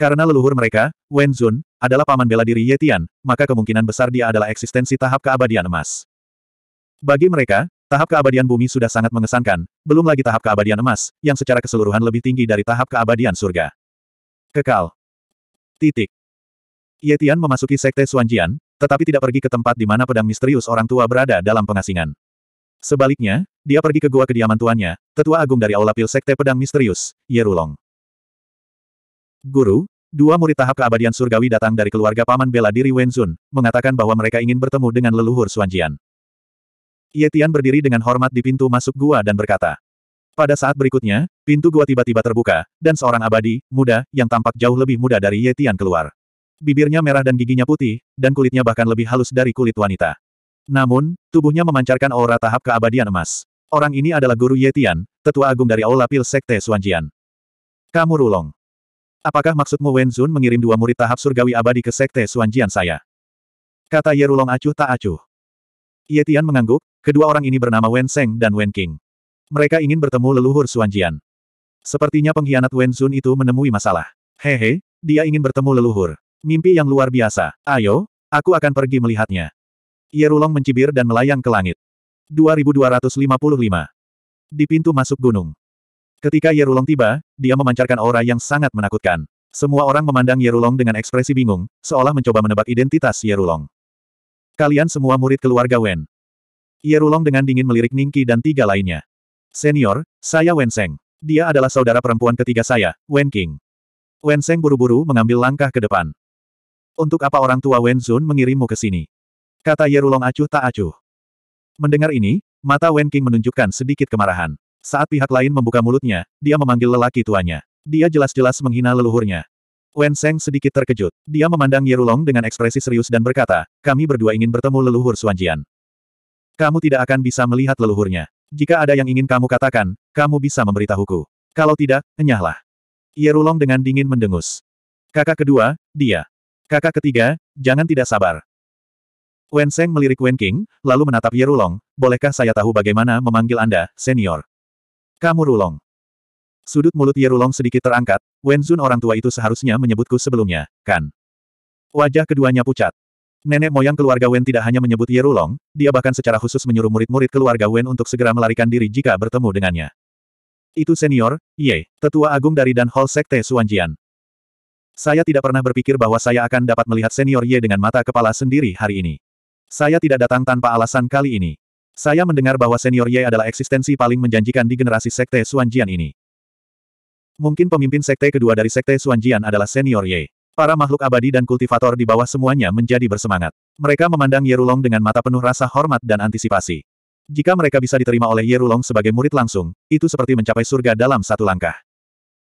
Karena leluhur mereka, Wen Zun, adalah paman bela diri Yetian, maka kemungkinan besar dia adalah eksistensi tahap keabadian emas. Bagi mereka, tahap keabadian bumi sudah sangat mengesankan, belum lagi tahap keabadian emas, yang secara keseluruhan lebih tinggi dari tahap keabadian surga. Kekal, Titik. Ye Tian memasuki sekte Suanjian, tetapi tidak pergi ke tempat di mana pedang misterius orang tua berada dalam pengasingan. Sebaliknya, dia pergi ke gua kediaman tuannya, tetua agung dari aula pil sekte pedang misterius, Yerulong. Guru, dua murid tahap keabadian surgawi datang dari keluarga paman bela diri Wenzun, mengatakan bahwa mereka ingin bertemu dengan leluhur Suanjian. Ye Tian berdiri dengan hormat di pintu masuk gua dan berkata, pada saat berikutnya, pintu gua tiba-tiba terbuka, dan seorang abadi, muda, yang tampak jauh lebih muda dari Yetian keluar. Bibirnya merah dan giginya putih, dan kulitnya bahkan lebih halus dari kulit wanita. Namun, tubuhnya memancarkan aura tahap keabadian emas. Orang ini adalah guru Yetian, tetua agung dari Aula Pil Sekte Suanjian. Kamu rulong. Apakah maksudmu Wen Zun mengirim dua murid tahap surgawi abadi ke Sekte Suanjian saya? Kata Yerulong acuh tak acuh. Yetian mengangguk, kedua orang ini bernama Wen Seng dan Wen King. Mereka ingin bertemu leluhur Suanjian. Sepertinya pengkhianat Wen Zun itu menemui masalah. Hehe, dia ingin bertemu leluhur. Mimpi yang luar biasa. Ayo, aku akan pergi melihatnya. Yerulong mencibir dan melayang ke langit. 2255. Di pintu masuk gunung. Ketika Yerulong tiba, dia memancarkan aura yang sangat menakutkan. Semua orang memandang Yerulong dengan ekspresi bingung, seolah mencoba menebak identitas Yerulong. Kalian semua murid keluarga Wen. Yerulong dengan dingin melirik Ningki dan tiga lainnya. Senior, saya Wen Seng. Dia adalah saudara perempuan ketiga saya, Wen King. Wen Seng buru-buru mengambil langkah ke depan. Untuk apa orang tua Wen Zun mengirimmu ke sini? Kata Yerulong acuh tak acuh. Mendengar ini, mata Wen King menunjukkan sedikit kemarahan. Saat pihak lain membuka mulutnya, dia memanggil lelaki tuanya. Dia jelas-jelas menghina leluhurnya. Wen Seng sedikit terkejut. Dia memandang Yerulong dengan ekspresi serius dan berkata, kami berdua ingin bertemu leluhur Suanjian. Kamu tidak akan bisa melihat leluhurnya. Jika ada yang ingin kamu katakan, kamu bisa memberitahuku. Kalau tidak, enyahlah. Yerulong dengan dingin mendengus. Kakak kedua, dia. Kakak ketiga, jangan tidak sabar. Wen Seng melirik Wen King, lalu menatap Yerulong, bolehkah saya tahu bagaimana memanggil Anda, senior? Kamu Rulong. Sudut mulut Yerulong sedikit terangkat, Wen Zun orang tua itu seharusnya menyebutku sebelumnya, kan? Wajah keduanya pucat. Nenek moyang keluarga Wen tidak hanya menyebut Yerulong, dia bahkan secara khusus menyuruh murid-murid keluarga Wen untuk segera melarikan diri jika bertemu dengannya. Itu senior, Ye, tetua agung dari Dan Hall Sekte Suanjian. Saya tidak pernah berpikir bahwa saya akan dapat melihat senior Ye dengan mata kepala sendiri hari ini. Saya tidak datang tanpa alasan kali ini. Saya mendengar bahwa senior Ye adalah eksistensi paling menjanjikan di generasi Sekte Suanjian ini. Mungkin pemimpin Sekte kedua dari Sekte Suanjian adalah senior Ye. Para makhluk abadi dan kultivator di bawah semuanya menjadi bersemangat. Mereka memandang Yerulong dengan mata penuh rasa hormat dan antisipasi. Jika mereka bisa diterima oleh Yerulong sebagai murid langsung, itu seperti mencapai surga dalam satu langkah.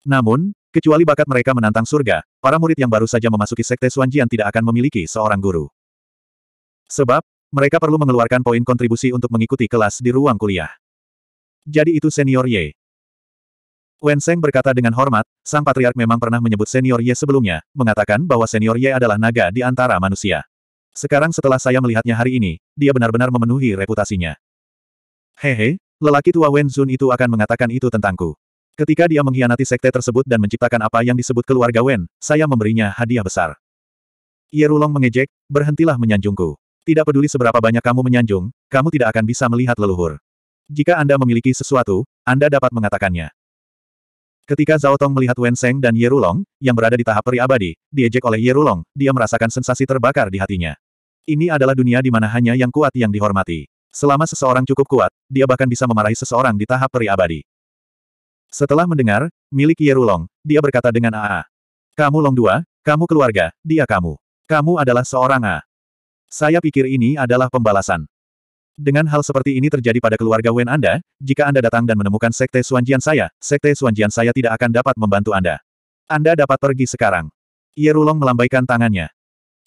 Namun, kecuali bakat mereka menantang surga, para murid yang baru saja memasuki sekte Suanjian tidak akan memiliki seorang guru. Sebab, mereka perlu mengeluarkan poin kontribusi untuk mengikuti kelas di ruang kuliah. Jadi itu senior Ye. Wen Xing berkata dengan hormat, Sang Patriark memang pernah menyebut Senior Ye sebelumnya, mengatakan bahwa Senior Ye adalah naga di antara manusia. Sekarang setelah saya melihatnya hari ini, dia benar-benar memenuhi reputasinya. Hehe, lelaki tua Wen Zun itu akan mengatakan itu tentangku. Ketika dia mengkhianati sekte tersebut dan menciptakan apa yang disebut keluarga Wen, saya memberinya hadiah besar. Ye Rulong mengejek, berhentilah menyanjungku. Tidak peduli seberapa banyak kamu menyanjung, kamu tidak akan bisa melihat leluhur. Jika Anda memiliki sesuatu, Anda dapat mengatakannya. Ketika Zhao Tong melihat Wen Seng dan Yerulong, yang berada di tahap peri abadi, diejek oleh Yerulong, dia merasakan sensasi terbakar di hatinya. Ini adalah dunia di mana hanya yang kuat yang dihormati. Selama seseorang cukup kuat, dia bahkan bisa memarahi seseorang di tahap peri abadi. Setelah mendengar, milik Yerulong, dia berkata dengan AA. Kamu Long Dua, kamu keluarga, dia kamu. Kamu adalah seorang A. Saya pikir ini adalah pembalasan. Dengan hal seperti ini terjadi pada keluarga Wen Anda, jika Anda datang dan menemukan Sekte Suanjian saya, Sekte Suanjian saya tidak akan dapat membantu Anda. Anda dapat pergi sekarang. Yerulong melambaikan tangannya.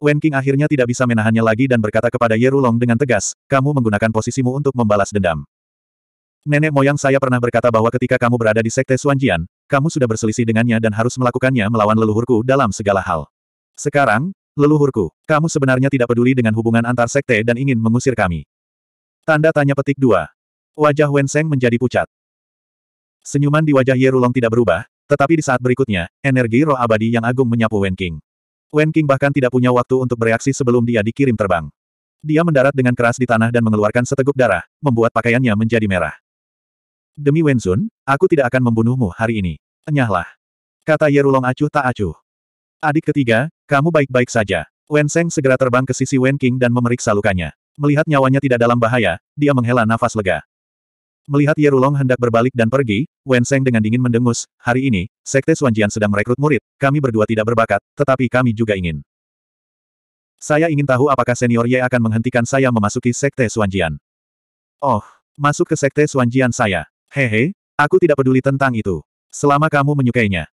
Wen King akhirnya tidak bisa menahannya lagi dan berkata kepada Yerulong dengan tegas, kamu menggunakan posisimu untuk membalas dendam. Nenek moyang saya pernah berkata bahwa ketika kamu berada di Sekte Suanjian, kamu sudah berselisih dengannya dan harus melakukannya melawan leluhurku dalam segala hal. Sekarang, leluhurku, kamu sebenarnya tidak peduli dengan hubungan antar sekte dan ingin mengusir kami. Tanda tanya petik dua. Wajah Wen Wenseng menjadi pucat. Senyuman di wajah Ye Yerulong tidak berubah, tetapi di saat berikutnya, energi roh abadi yang agung menyapu Wen King. Wen King bahkan tidak punya waktu untuk bereaksi sebelum dia dikirim terbang. Dia mendarat dengan keras di tanah dan mengeluarkan seteguk darah, membuat pakaiannya menjadi merah. Demi Wen Wenzun, aku tidak akan membunuhmu hari ini. Enyahlah. Kata Ye Yerulong acuh tak acuh. Adik ketiga, kamu baik-baik saja. Wen Wenseng segera terbang ke sisi Wen King dan memeriksa lukanya. Melihat nyawanya tidak dalam bahaya, dia menghela nafas lega. Melihat Yerulong hendak berbalik dan pergi, Wen Seng dengan dingin mendengus, hari ini, Sekte Suanjian sedang merekrut murid, kami berdua tidak berbakat, tetapi kami juga ingin. Saya ingin tahu apakah senior Ye akan menghentikan saya memasuki Sekte Suanjian. Oh, masuk ke Sekte Suanjian saya. Hehe, aku tidak peduli tentang itu. Selama kamu menyukainya.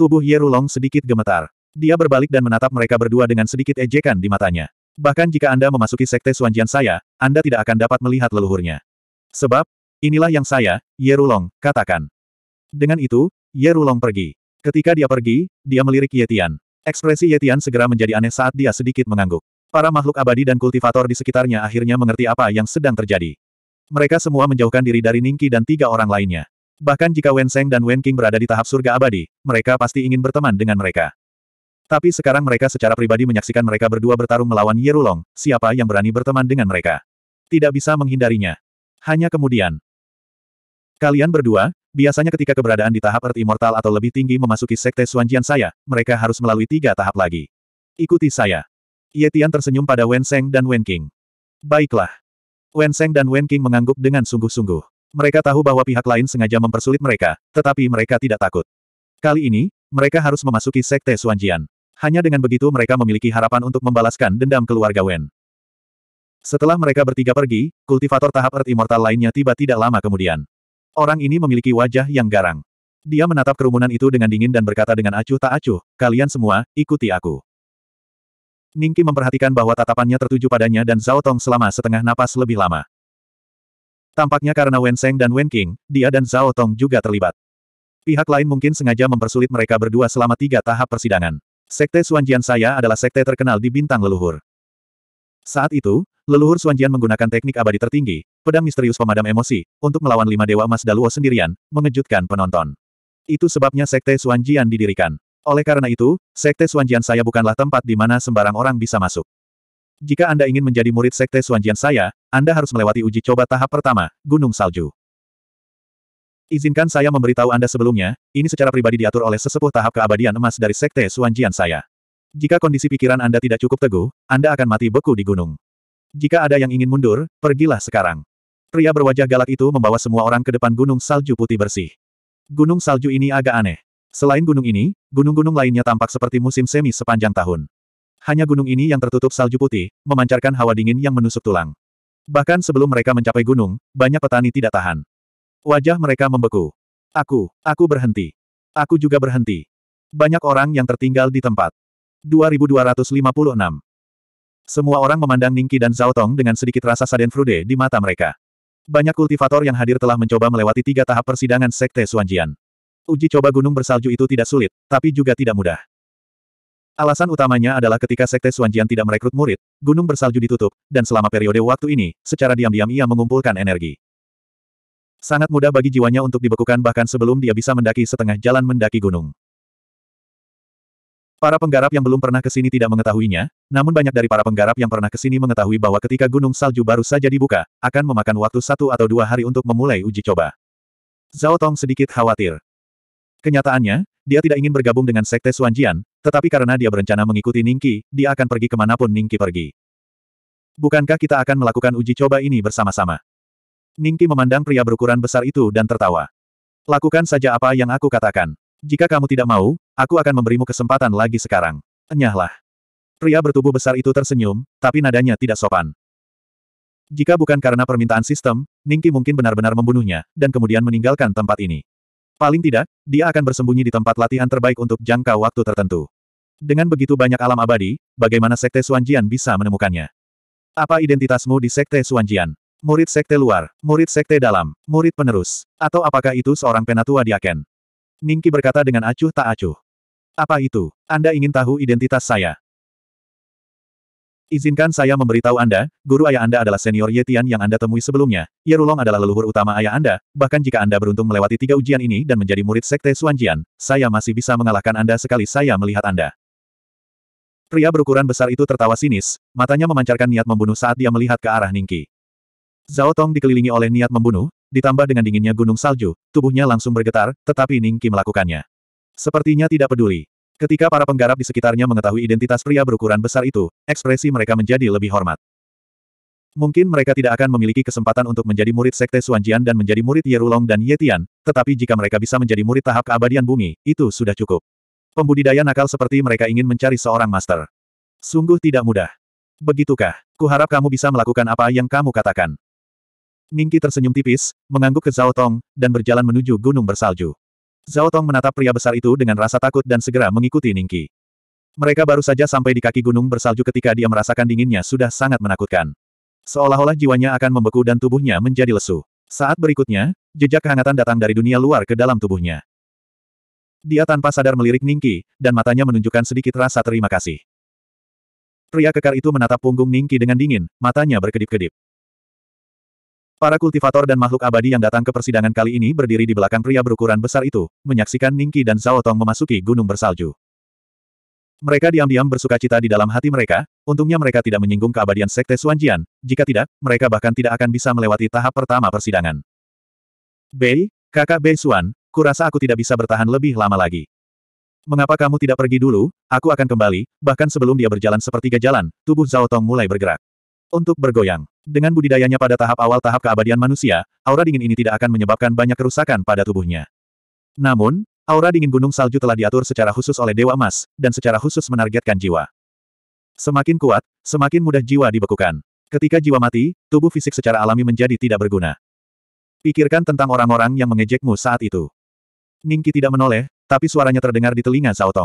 Tubuh Yerulong sedikit gemetar. Dia berbalik dan menatap mereka berdua dengan sedikit ejekan di matanya. Bahkan jika Anda memasuki sekte Suanjian saya, Anda tidak akan dapat melihat leluhurnya. Sebab, inilah yang saya, Yerulong, katakan. Dengan itu, Yerulong pergi. Ketika dia pergi, dia melirik Yetian. Ekspresi Yetian segera menjadi aneh saat dia sedikit mengangguk. Para makhluk abadi dan kultivator di sekitarnya akhirnya mengerti apa yang sedang terjadi. Mereka semua menjauhkan diri dari Ningki dan tiga orang lainnya. Bahkan jika Wen Seng dan Wen King berada di tahap surga abadi, mereka pasti ingin berteman dengan mereka. Tapi sekarang mereka secara pribadi menyaksikan mereka berdua bertarung melawan Yerulong, siapa yang berani berteman dengan mereka. Tidak bisa menghindarinya. Hanya kemudian. Kalian berdua, biasanya ketika keberadaan di tahap Earth Immortal atau lebih tinggi memasuki Sekte Suanjian saya, mereka harus melalui tiga tahap lagi. Ikuti saya. Yetian tersenyum pada Wen Seng dan Wen King. Baiklah. Wen Seng dan Wen King mengangguk dengan sungguh-sungguh. Mereka tahu bahwa pihak lain sengaja mempersulit mereka, tetapi mereka tidak takut. Kali ini, mereka harus memasuki Sekte Suanjian. Hanya dengan begitu mereka memiliki harapan untuk membalaskan dendam keluarga Wen. Setelah mereka bertiga pergi, kultivator tahap Earth Immortal lainnya tiba tidak lama kemudian. Orang ini memiliki wajah yang garang. Dia menatap kerumunan itu dengan dingin dan berkata dengan acuh tak acuh, kalian semua, ikuti aku. Ningki memperhatikan bahwa tatapannya tertuju padanya dan Zhao Tong selama setengah napas lebih lama. Tampaknya karena Wen Seng dan Wen King, dia dan Zhao Tong juga terlibat. Pihak lain mungkin sengaja mempersulit mereka berdua selama tiga tahap persidangan. Sekte Suanjian saya adalah sekte terkenal di bintang leluhur. Saat itu, leluhur Suanjian menggunakan teknik abadi tertinggi, pedang misterius pemadam emosi, untuk melawan lima dewa emas Daluo sendirian, mengejutkan penonton. Itu sebabnya sekte Suanjian didirikan. Oleh karena itu, sekte Suanjian saya bukanlah tempat di mana sembarang orang bisa masuk. Jika Anda ingin menjadi murid sekte Suanjian saya, Anda harus melewati uji coba tahap pertama, Gunung Salju. Izinkan saya memberitahu Anda sebelumnya, ini secara pribadi diatur oleh sesepuh tahap keabadian emas dari Sekte Suanjian saya. Jika kondisi pikiran Anda tidak cukup teguh, Anda akan mati beku di gunung. Jika ada yang ingin mundur, pergilah sekarang. Pria berwajah galak itu membawa semua orang ke depan gunung salju putih bersih. Gunung salju ini agak aneh. Selain gunung ini, gunung-gunung lainnya tampak seperti musim semi sepanjang tahun. Hanya gunung ini yang tertutup salju putih, memancarkan hawa dingin yang menusuk tulang. Bahkan sebelum mereka mencapai gunung, banyak petani tidak tahan. Wajah mereka membeku. Aku, aku berhenti. Aku juga berhenti. Banyak orang yang tertinggal di tempat. 2256. Semua orang memandang Ningki dan Zhao Tong dengan sedikit rasa saden frude di mata mereka. Banyak kultivator yang hadir telah mencoba melewati tiga tahap persidangan Sekte Suanjian. Uji coba gunung bersalju itu tidak sulit, tapi juga tidak mudah. Alasan utamanya adalah ketika Sekte Suanjian tidak merekrut murid, gunung bersalju ditutup, dan selama periode waktu ini, secara diam-diam ia mengumpulkan energi. Sangat mudah bagi jiwanya untuk dibekukan bahkan sebelum dia bisa mendaki setengah jalan mendaki gunung. Para penggarap yang belum pernah ke sini tidak mengetahuinya, namun banyak dari para penggarap yang pernah ke sini mengetahui bahwa ketika gunung salju baru saja dibuka, akan memakan waktu satu atau dua hari untuk memulai uji coba. Zhao Tong sedikit khawatir. Kenyataannya, dia tidak ingin bergabung dengan Sekte Suanjian, tetapi karena dia berencana mengikuti Ningki, dia akan pergi kemanapun Ningki pergi. Bukankah kita akan melakukan uji coba ini bersama-sama? Ningki memandang pria berukuran besar itu dan tertawa. Lakukan saja apa yang aku katakan. Jika kamu tidak mau, aku akan memberimu kesempatan lagi sekarang. Enyahlah. Pria bertubuh besar itu tersenyum, tapi nadanya tidak sopan. Jika bukan karena permintaan sistem, Ningki mungkin benar-benar membunuhnya, dan kemudian meninggalkan tempat ini. Paling tidak, dia akan bersembunyi di tempat latihan terbaik untuk jangka waktu tertentu. Dengan begitu banyak alam abadi, bagaimana Sekte Suanjian bisa menemukannya? Apa identitasmu di Sekte Suanjian? Murid sekte luar, murid sekte dalam, murid penerus. Atau apakah itu seorang penatua diaken? Ningki berkata dengan acuh tak acuh. Apa itu? Anda ingin tahu identitas saya? Izinkan saya memberitahu Anda, guru ayah Anda adalah senior Yetian yang Anda temui sebelumnya. Yerulong adalah leluhur utama ayah Anda, bahkan jika Anda beruntung melewati tiga ujian ini dan menjadi murid sekte Suanjian, saya masih bisa mengalahkan Anda sekali saya melihat Anda. Pria berukuran besar itu tertawa sinis, matanya memancarkan niat membunuh saat dia melihat ke arah Ningki. Zhao Tong dikelilingi oleh niat membunuh, ditambah dengan dinginnya gunung salju, tubuhnya langsung bergetar, tetapi Ning Qi melakukannya. Sepertinya tidak peduli. Ketika para penggarap di sekitarnya mengetahui identitas pria berukuran besar itu, ekspresi mereka menjadi lebih hormat. Mungkin mereka tidak akan memiliki kesempatan untuk menjadi murid Sekte Suanjian dan menjadi murid Yerulong dan Yetian, tetapi jika mereka bisa menjadi murid tahap keabadian bumi, itu sudah cukup. Pembudidaya nakal seperti mereka ingin mencari seorang master. Sungguh tidak mudah. Begitukah? Kuharap kamu bisa melakukan apa yang kamu katakan. Ningki tersenyum tipis, mengangguk ke Zhao Tong, dan berjalan menuju gunung bersalju. Zhao Tong menatap pria besar itu dengan rasa takut dan segera mengikuti Ningki. Mereka baru saja sampai di kaki gunung bersalju ketika dia merasakan dinginnya sudah sangat menakutkan. Seolah-olah jiwanya akan membeku dan tubuhnya menjadi lesu. Saat berikutnya, jejak kehangatan datang dari dunia luar ke dalam tubuhnya. Dia tanpa sadar melirik Ningki, dan matanya menunjukkan sedikit rasa terima kasih. Pria kekar itu menatap punggung Ningki dengan dingin, matanya berkedip-kedip. Para kultivator dan makhluk abadi yang datang ke persidangan kali ini berdiri di belakang pria berukuran besar itu, menyaksikan Ningki dan Zhao Tong memasuki gunung bersalju. Mereka diam-diam bersuka cita di dalam hati mereka, untungnya mereka tidak menyinggung keabadian Sekte Suanjian, jika tidak, mereka bahkan tidak akan bisa melewati tahap pertama persidangan. Bei, kakak Bei Suan, kurasa aku tidak bisa bertahan lebih lama lagi. Mengapa kamu tidak pergi dulu, aku akan kembali, bahkan sebelum dia berjalan sepertiga jalan, tubuh Zhao Tong mulai bergerak. Untuk bergoyang. Dengan budidayanya pada tahap awal tahap keabadian manusia, aura dingin ini tidak akan menyebabkan banyak kerusakan pada tubuhnya. Namun, aura dingin gunung salju telah diatur secara khusus oleh Dewa Emas, dan secara khusus menargetkan jiwa. Semakin kuat, semakin mudah jiwa dibekukan. Ketika jiwa mati, tubuh fisik secara alami menjadi tidak berguna. Pikirkan tentang orang-orang yang mengejekmu saat itu. Ningki tidak menoleh, tapi suaranya terdengar di telinga Zhao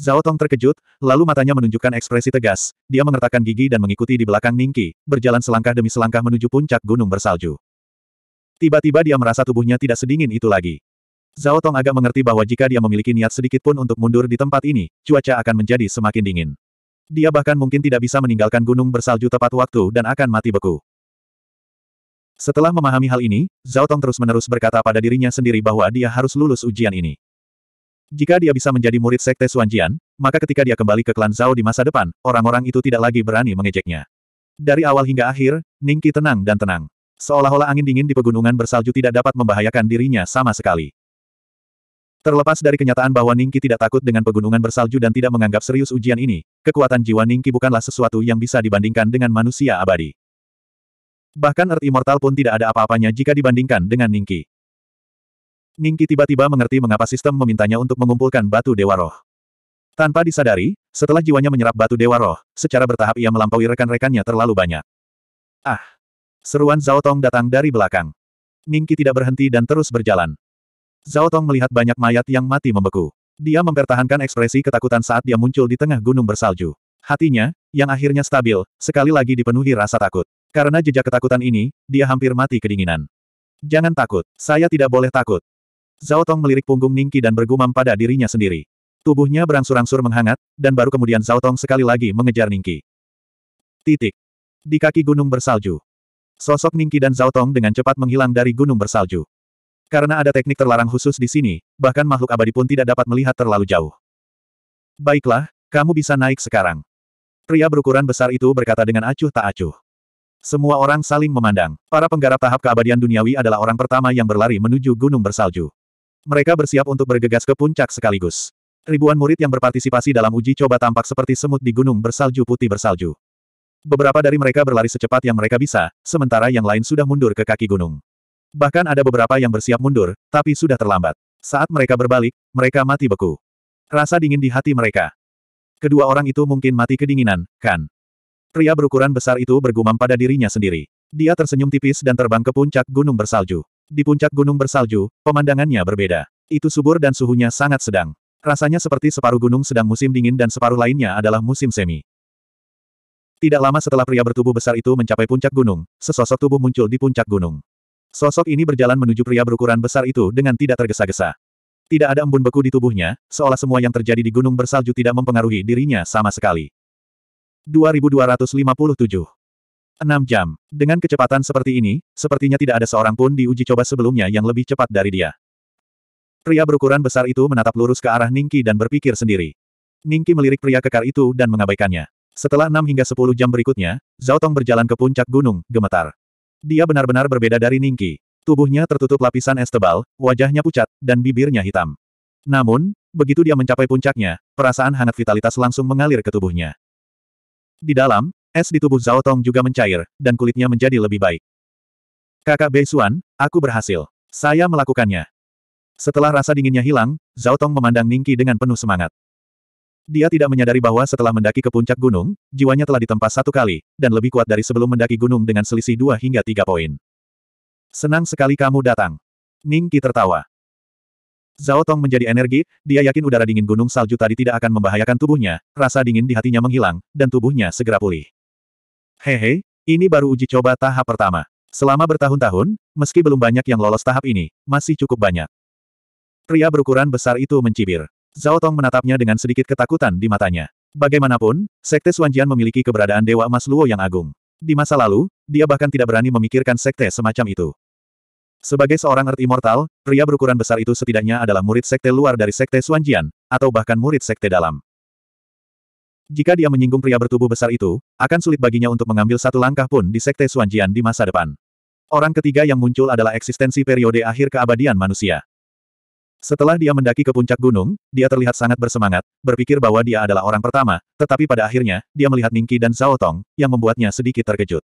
Zhao Tong terkejut, lalu matanya menunjukkan ekspresi tegas. Dia mengertakkan gigi dan mengikuti di belakang Ningki, berjalan selangkah demi selangkah menuju puncak gunung bersalju. Tiba-tiba dia merasa tubuhnya tidak sedingin itu lagi. Zhao Tong agak mengerti bahwa jika dia memiliki niat sedikit pun untuk mundur di tempat ini, cuaca akan menjadi semakin dingin. Dia bahkan mungkin tidak bisa meninggalkan gunung bersalju tepat waktu dan akan mati beku. Setelah memahami hal ini, Zhao Tong terus-menerus berkata pada dirinya sendiri bahwa dia harus lulus ujian ini. Jika dia bisa menjadi murid sekte Suanjian, maka ketika dia kembali ke klan Zhao di masa depan, orang-orang itu tidak lagi berani mengejeknya. Dari awal hingga akhir, Ningki tenang dan tenang. Seolah-olah angin dingin di pegunungan bersalju tidak dapat membahayakan dirinya sama sekali. Terlepas dari kenyataan bahwa Ningki tidak takut dengan pegunungan bersalju dan tidak menganggap serius ujian ini, kekuatan jiwa Ningki bukanlah sesuatu yang bisa dibandingkan dengan manusia abadi. Bahkan Earth Immortal pun tidak ada apa-apanya jika dibandingkan dengan Ningki. Ningki tiba-tiba mengerti mengapa sistem memintanya untuk mengumpulkan batu Dewa Roh. Tanpa disadari, setelah jiwanya menyerap batu Dewa Roh, secara bertahap ia melampaui rekan-rekannya terlalu banyak. Ah! Seruan Zhao Tong datang dari belakang. Ningki tidak berhenti dan terus berjalan. Zhao Tong melihat banyak mayat yang mati membeku. Dia mempertahankan ekspresi ketakutan saat dia muncul di tengah gunung bersalju. Hatinya, yang akhirnya stabil, sekali lagi dipenuhi rasa takut. Karena jejak ketakutan ini, dia hampir mati kedinginan. Jangan takut, saya tidak boleh takut. Zhao Tong melirik punggung Ningki dan bergumam pada dirinya sendiri. Tubuhnya berangsur-angsur menghangat, dan baru kemudian Zhao Tong sekali lagi mengejar Ningki. Titik. Di kaki gunung bersalju. Sosok Ningki dan Zhao Tong dengan cepat menghilang dari gunung bersalju. Karena ada teknik terlarang khusus di sini, bahkan makhluk abadi pun tidak dapat melihat terlalu jauh. Baiklah, kamu bisa naik sekarang. Pria berukuran besar itu berkata dengan acuh tak acuh. Semua orang saling memandang. Para penggarap tahap keabadian duniawi adalah orang pertama yang berlari menuju gunung bersalju. Mereka bersiap untuk bergegas ke puncak sekaligus. Ribuan murid yang berpartisipasi dalam uji coba tampak seperti semut di gunung bersalju putih bersalju. Beberapa dari mereka berlari secepat yang mereka bisa, sementara yang lain sudah mundur ke kaki gunung. Bahkan ada beberapa yang bersiap mundur, tapi sudah terlambat. Saat mereka berbalik, mereka mati beku. Rasa dingin di hati mereka. Kedua orang itu mungkin mati kedinginan, kan? Pria berukuran besar itu bergumam pada dirinya sendiri. Dia tersenyum tipis dan terbang ke puncak gunung bersalju. Di puncak gunung bersalju, pemandangannya berbeda. Itu subur dan suhunya sangat sedang. Rasanya seperti separuh gunung sedang musim dingin dan separuh lainnya adalah musim semi. Tidak lama setelah pria bertubuh besar itu mencapai puncak gunung, sesosok tubuh muncul di puncak gunung. Sosok ini berjalan menuju pria berukuran besar itu dengan tidak tergesa-gesa. Tidak ada embun beku di tubuhnya, seolah semua yang terjadi di gunung bersalju tidak mempengaruhi dirinya sama sekali. 2257 Enam jam. Dengan kecepatan seperti ini, sepertinya tidak ada seorang pun di uji coba sebelumnya yang lebih cepat dari dia. Pria berukuran besar itu menatap lurus ke arah Ningki dan berpikir sendiri. Ningki melirik pria kekar itu dan mengabaikannya. Setelah 6 hingga 10 jam berikutnya, Zhao Tong berjalan ke puncak gunung, gemetar. Dia benar-benar berbeda dari Ningki. Tubuhnya tertutup lapisan es tebal, wajahnya pucat, dan bibirnya hitam. Namun, begitu dia mencapai puncaknya, perasaan hangat vitalitas langsung mengalir ke tubuhnya. Di dalam, Es di tubuh Zhao Tong juga mencair, dan kulitnya menjadi lebih baik. Kakak Bei Xuan, aku berhasil. Saya melakukannya. Setelah rasa dinginnya hilang, Zhao Tong memandang Ningki dengan penuh semangat. Dia tidak menyadari bahwa setelah mendaki ke puncak gunung, jiwanya telah ditempa satu kali, dan lebih kuat dari sebelum mendaki gunung dengan selisih dua hingga tiga poin. Senang sekali kamu datang. Ningki tertawa. Zhao Tong menjadi energi, dia yakin udara dingin gunung salju tadi tidak akan membahayakan tubuhnya, rasa dingin di hatinya menghilang, dan tubuhnya segera pulih. Hehe, ini baru uji coba tahap pertama. Selama bertahun-tahun, meski belum banyak yang lolos tahap ini, masih cukup banyak. Pria berukuran besar itu mencibir. Zhao Tong menatapnya dengan sedikit ketakutan di matanya. Bagaimanapun, Sekte Suanjian memiliki keberadaan Dewa Emas Luo yang agung. Di masa lalu, dia bahkan tidak berani memikirkan sekte semacam itu. Sebagai seorang Earth Immortal, pria berukuran besar itu setidaknya adalah murid sekte luar dari sekte Suanjian, atau bahkan murid sekte dalam. Jika dia menyinggung pria bertubuh besar itu, akan sulit baginya untuk mengambil satu langkah pun di Sekte Suanjian di masa depan. Orang ketiga yang muncul adalah eksistensi periode akhir keabadian manusia. Setelah dia mendaki ke puncak gunung, dia terlihat sangat bersemangat, berpikir bahwa dia adalah orang pertama, tetapi pada akhirnya, dia melihat Ningki dan Zhao Tong, yang membuatnya sedikit terkejut.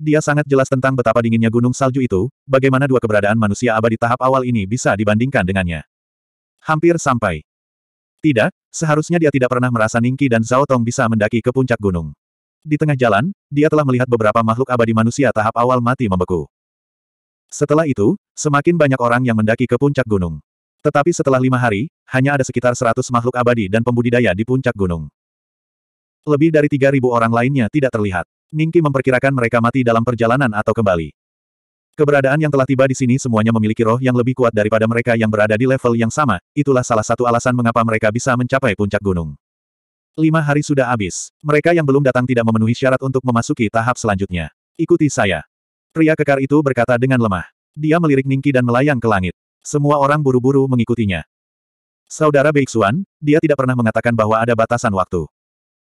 Dia sangat jelas tentang betapa dinginnya gunung salju itu, bagaimana dua keberadaan manusia abadi tahap awal ini bisa dibandingkan dengannya. Hampir sampai. Tidak, seharusnya dia tidak pernah merasa Ningki dan Zhao Tong bisa mendaki ke puncak gunung. Di tengah jalan, dia telah melihat beberapa makhluk abadi manusia tahap awal mati membeku. Setelah itu, semakin banyak orang yang mendaki ke puncak gunung. Tetapi setelah lima hari, hanya ada sekitar seratus makhluk abadi dan pembudidaya di puncak gunung. Lebih dari tiga ribu orang lainnya tidak terlihat. Ningki memperkirakan mereka mati dalam perjalanan atau kembali. Keberadaan yang telah tiba di sini semuanya memiliki roh yang lebih kuat daripada mereka yang berada di level yang sama, itulah salah satu alasan mengapa mereka bisa mencapai puncak gunung. Lima hari sudah habis. Mereka yang belum datang tidak memenuhi syarat untuk memasuki tahap selanjutnya. Ikuti saya. Pria kekar itu berkata dengan lemah. Dia melirik Ningki dan melayang ke langit. Semua orang buru-buru mengikutinya. Saudara Beixuan, dia tidak pernah mengatakan bahwa ada batasan waktu.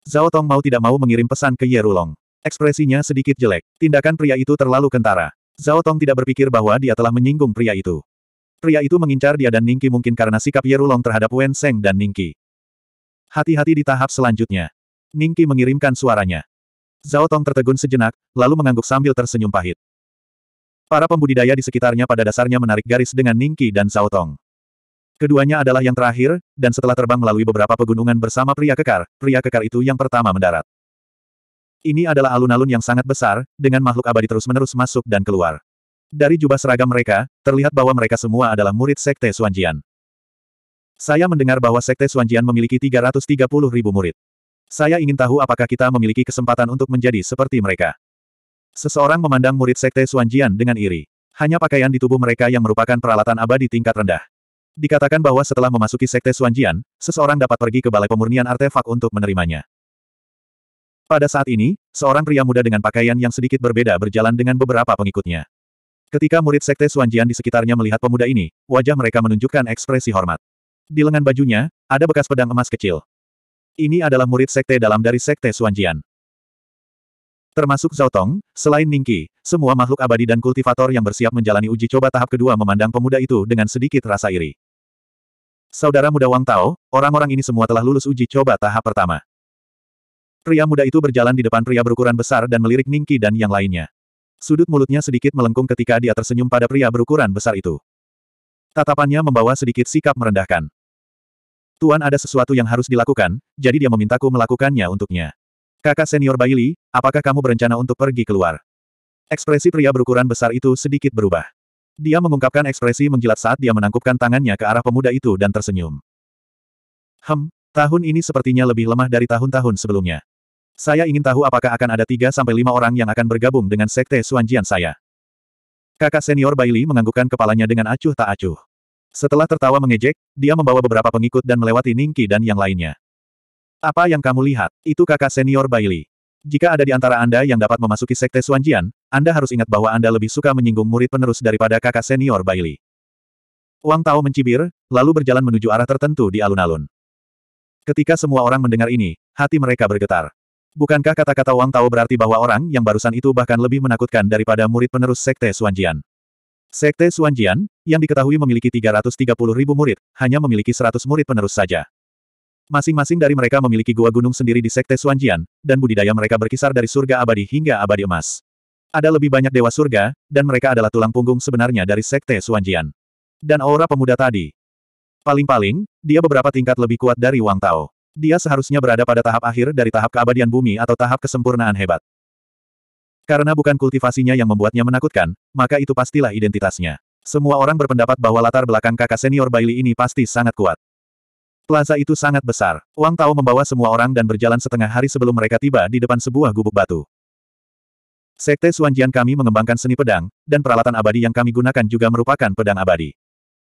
Zhao Tong mau tidak mau mengirim pesan ke Yerulong. Ekspresinya sedikit jelek. Tindakan pria itu terlalu kentara. Zhao Tong tidak berpikir bahwa dia telah menyinggung pria itu. Pria itu mengincar dia dan Ningki mungkin karena sikap Yerulong terhadap Wen Seng dan Ningki. Hati-hati di tahap selanjutnya. Ningki mengirimkan suaranya. Zhao Tong tertegun sejenak, lalu mengangguk sambil tersenyum pahit. Para pembudidaya di sekitarnya pada dasarnya menarik garis dengan Ningki dan Zhao Tong. Keduanya adalah yang terakhir, dan setelah terbang melalui beberapa pegunungan bersama pria kekar, pria kekar itu yang pertama mendarat. Ini adalah alun-alun yang sangat besar, dengan makhluk abadi terus-menerus masuk dan keluar. Dari jubah seragam mereka, terlihat bahwa mereka semua adalah murid Sekte Suanjian. Saya mendengar bahwa Sekte Suanjian memiliki 330 ribu murid. Saya ingin tahu apakah kita memiliki kesempatan untuk menjadi seperti mereka. Seseorang memandang murid Sekte Suanjian dengan iri. Hanya pakaian di tubuh mereka yang merupakan peralatan abadi tingkat rendah. Dikatakan bahwa setelah memasuki Sekte Suanjian, seseorang dapat pergi ke Balai Pemurnian Artefak untuk menerimanya. Pada saat ini, seorang pria muda dengan pakaian yang sedikit berbeda berjalan dengan beberapa pengikutnya. Ketika murid sekte Suanjian di sekitarnya melihat pemuda ini, wajah mereka menunjukkan ekspresi hormat. Di lengan bajunya, ada bekas pedang emas kecil. Ini adalah murid sekte dalam dari sekte Suanjian. Termasuk Zhao Tong, selain Ningqi, semua makhluk abadi dan kultivator yang bersiap menjalani uji coba tahap kedua memandang pemuda itu dengan sedikit rasa iri. Saudara muda Wang Tao, orang-orang ini semua telah lulus uji coba tahap pertama. Pria muda itu berjalan di depan pria berukuran besar dan melirik Ningki dan yang lainnya. Sudut mulutnya sedikit melengkung ketika dia tersenyum pada pria berukuran besar itu. Tatapannya membawa sedikit sikap merendahkan. Tuan ada sesuatu yang harus dilakukan, jadi dia memintaku melakukannya untuknya. Kakak senior Bailey, apakah kamu berencana untuk pergi keluar? Ekspresi pria berukuran besar itu sedikit berubah. Dia mengungkapkan ekspresi menjilat saat dia menangkupkan tangannya ke arah pemuda itu dan tersenyum. Hem, Tahun ini sepertinya lebih lemah dari tahun-tahun sebelumnya. Saya ingin tahu apakah akan ada tiga sampai lima orang yang akan bergabung dengan Sekte Suanjian saya. Kakak senior Bailey menganggukkan kepalanya dengan acuh tak acuh. Setelah tertawa mengejek, dia membawa beberapa pengikut dan melewati Ningki dan yang lainnya. Apa yang kamu lihat? Itu kakak senior Bailey. Jika ada di antara Anda yang dapat memasuki Sekte Suanjian, Anda harus ingat bahwa Anda lebih suka menyinggung murid penerus daripada kakak senior Bailey. Wang Tao mencibir, lalu berjalan menuju arah tertentu di alun-alun. Ketika semua orang mendengar ini, hati mereka bergetar. Bukankah kata-kata Wang Tao berarti bahwa orang yang barusan itu bahkan lebih menakutkan daripada murid penerus Sekte Suanjian? Sekte Suanjian, yang diketahui memiliki 330 ribu murid, hanya memiliki 100 murid penerus saja. Masing-masing dari mereka memiliki gua gunung sendiri di Sekte Suanjian, dan budidaya mereka berkisar dari surga abadi hingga abadi emas. Ada lebih banyak dewa surga, dan mereka adalah tulang punggung sebenarnya dari Sekte Suanjian. Dan aura pemuda tadi, Paling-paling, dia beberapa tingkat lebih kuat dari Wang Tao. Dia seharusnya berada pada tahap akhir dari tahap keabadian bumi atau tahap kesempurnaan hebat. Karena bukan kultivasinya yang membuatnya menakutkan, maka itu pastilah identitasnya. Semua orang berpendapat bahwa latar belakang kakak senior Bailey ini pasti sangat kuat. Plaza itu sangat besar. Wang Tao membawa semua orang dan berjalan setengah hari sebelum mereka tiba di depan sebuah gubuk batu. Sekte Suanjian kami mengembangkan seni pedang, dan peralatan abadi yang kami gunakan juga merupakan pedang abadi.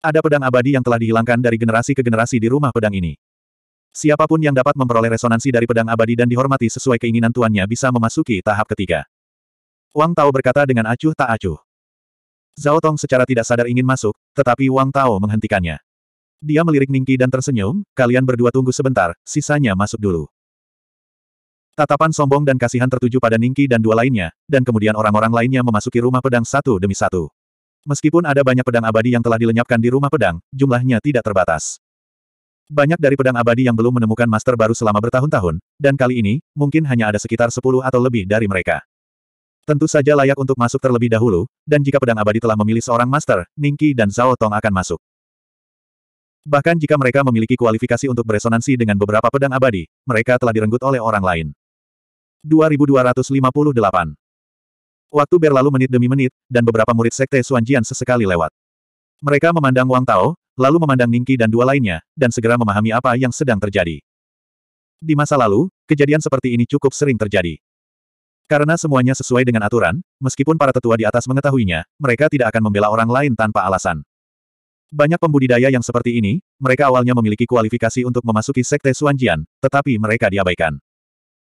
Ada pedang abadi yang telah dihilangkan dari generasi ke generasi di rumah pedang ini. Siapapun yang dapat memperoleh resonansi dari pedang abadi dan dihormati sesuai keinginan tuannya bisa memasuki tahap ketiga. Wang Tao berkata dengan acuh tak acuh. Zhao Tong secara tidak sadar ingin masuk, tetapi Wang Tao menghentikannya. Dia melirik Ningki dan tersenyum, kalian berdua tunggu sebentar, sisanya masuk dulu. Tatapan sombong dan kasihan tertuju pada Ningki dan dua lainnya, dan kemudian orang-orang lainnya memasuki rumah pedang satu demi satu. Meskipun ada banyak pedang abadi yang telah dilenyapkan di rumah pedang, jumlahnya tidak terbatas. Banyak dari pedang abadi yang belum menemukan master baru selama bertahun-tahun, dan kali ini, mungkin hanya ada sekitar 10 atau lebih dari mereka. Tentu saja layak untuk masuk terlebih dahulu, dan jika pedang abadi telah memilih seorang master, Ningki dan Zhao Tong akan masuk. Bahkan jika mereka memiliki kualifikasi untuk beresonansi dengan beberapa pedang abadi, mereka telah direnggut oleh orang lain. 2258 Waktu berlalu menit demi menit, dan beberapa murid sekte Suanjian sesekali lewat. Mereka memandang Wang Tao, lalu memandang Ningki dan dua lainnya, dan segera memahami apa yang sedang terjadi. Di masa lalu, kejadian seperti ini cukup sering terjadi. Karena semuanya sesuai dengan aturan, meskipun para tetua di atas mengetahuinya, mereka tidak akan membela orang lain tanpa alasan. Banyak pembudidaya yang seperti ini, mereka awalnya memiliki kualifikasi untuk memasuki sekte Suanjian, tetapi mereka diabaikan.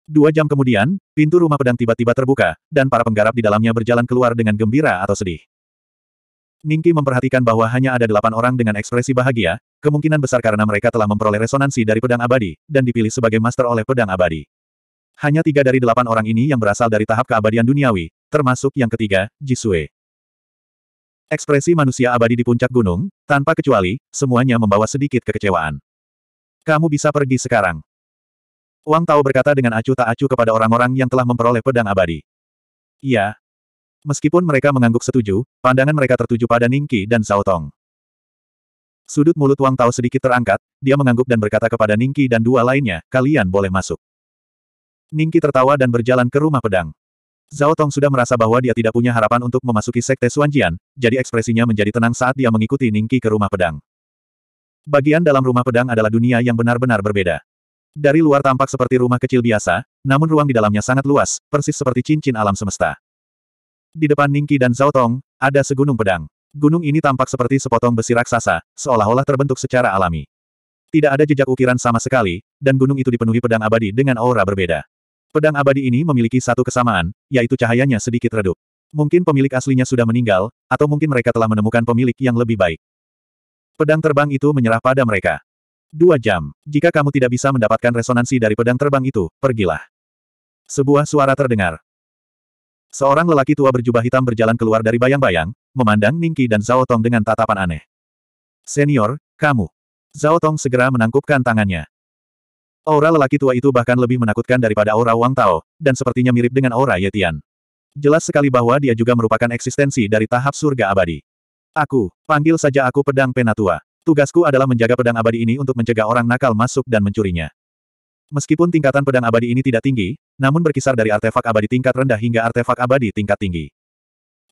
Dua jam kemudian, pintu rumah pedang tiba-tiba terbuka, dan para penggarap di dalamnya berjalan keluar dengan gembira atau sedih. Ningki memperhatikan bahwa hanya ada delapan orang dengan ekspresi bahagia, kemungkinan besar karena mereka telah memperoleh resonansi dari pedang abadi, dan dipilih sebagai master oleh pedang abadi. Hanya tiga dari delapan orang ini yang berasal dari tahap keabadian duniawi, termasuk yang ketiga, Jisue. Ekspresi manusia abadi di puncak gunung, tanpa kecuali, semuanya membawa sedikit kekecewaan. Kamu bisa pergi sekarang. Wang Tao berkata dengan acuh tak acuh kepada orang-orang yang telah memperoleh pedang abadi. Iya. Meskipun mereka mengangguk setuju, pandangan mereka tertuju pada Qi dan Zhao Tong. Sudut mulut Wang Tao sedikit terangkat, dia mengangguk dan berkata kepada Qi dan dua lainnya, kalian boleh masuk. Qi tertawa dan berjalan ke rumah pedang. Zhao Tong sudah merasa bahwa dia tidak punya harapan untuk memasuki sekte Suanjian, jadi ekspresinya menjadi tenang saat dia mengikuti Qi ke rumah pedang. Bagian dalam rumah pedang adalah dunia yang benar-benar berbeda. Dari luar tampak seperti rumah kecil biasa, namun ruang di dalamnya sangat luas, persis seperti cincin alam semesta. Di depan Ningki dan Zhao Tong, ada segunung pedang. Gunung ini tampak seperti sepotong besi raksasa, seolah-olah terbentuk secara alami. Tidak ada jejak ukiran sama sekali, dan gunung itu dipenuhi pedang abadi dengan aura berbeda. Pedang abadi ini memiliki satu kesamaan, yaitu cahayanya sedikit redup. Mungkin pemilik aslinya sudah meninggal, atau mungkin mereka telah menemukan pemilik yang lebih baik. Pedang terbang itu menyerah pada mereka. Dua jam. Jika kamu tidak bisa mendapatkan resonansi dari pedang terbang itu, pergilah. Sebuah suara terdengar. Seorang lelaki tua berjubah hitam berjalan keluar dari bayang-bayang, memandang Ningki dan Zhao Tong dengan tatapan aneh. Senior, kamu. Zhao Tong segera menangkupkan tangannya. Aura lelaki tua itu bahkan lebih menakutkan daripada aura Wang Tao, dan sepertinya mirip dengan aura Yetian. Jelas sekali bahwa dia juga merupakan eksistensi dari tahap surga abadi. Aku, panggil saja aku pedang penatua. Tugasku adalah menjaga pedang abadi ini untuk mencegah orang nakal masuk dan mencurinya. Meskipun tingkatan pedang abadi ini tidak tinggi, namun berkisar dari artefak abadi tingkat rendah hingga artefak abadi tingkat tinggi.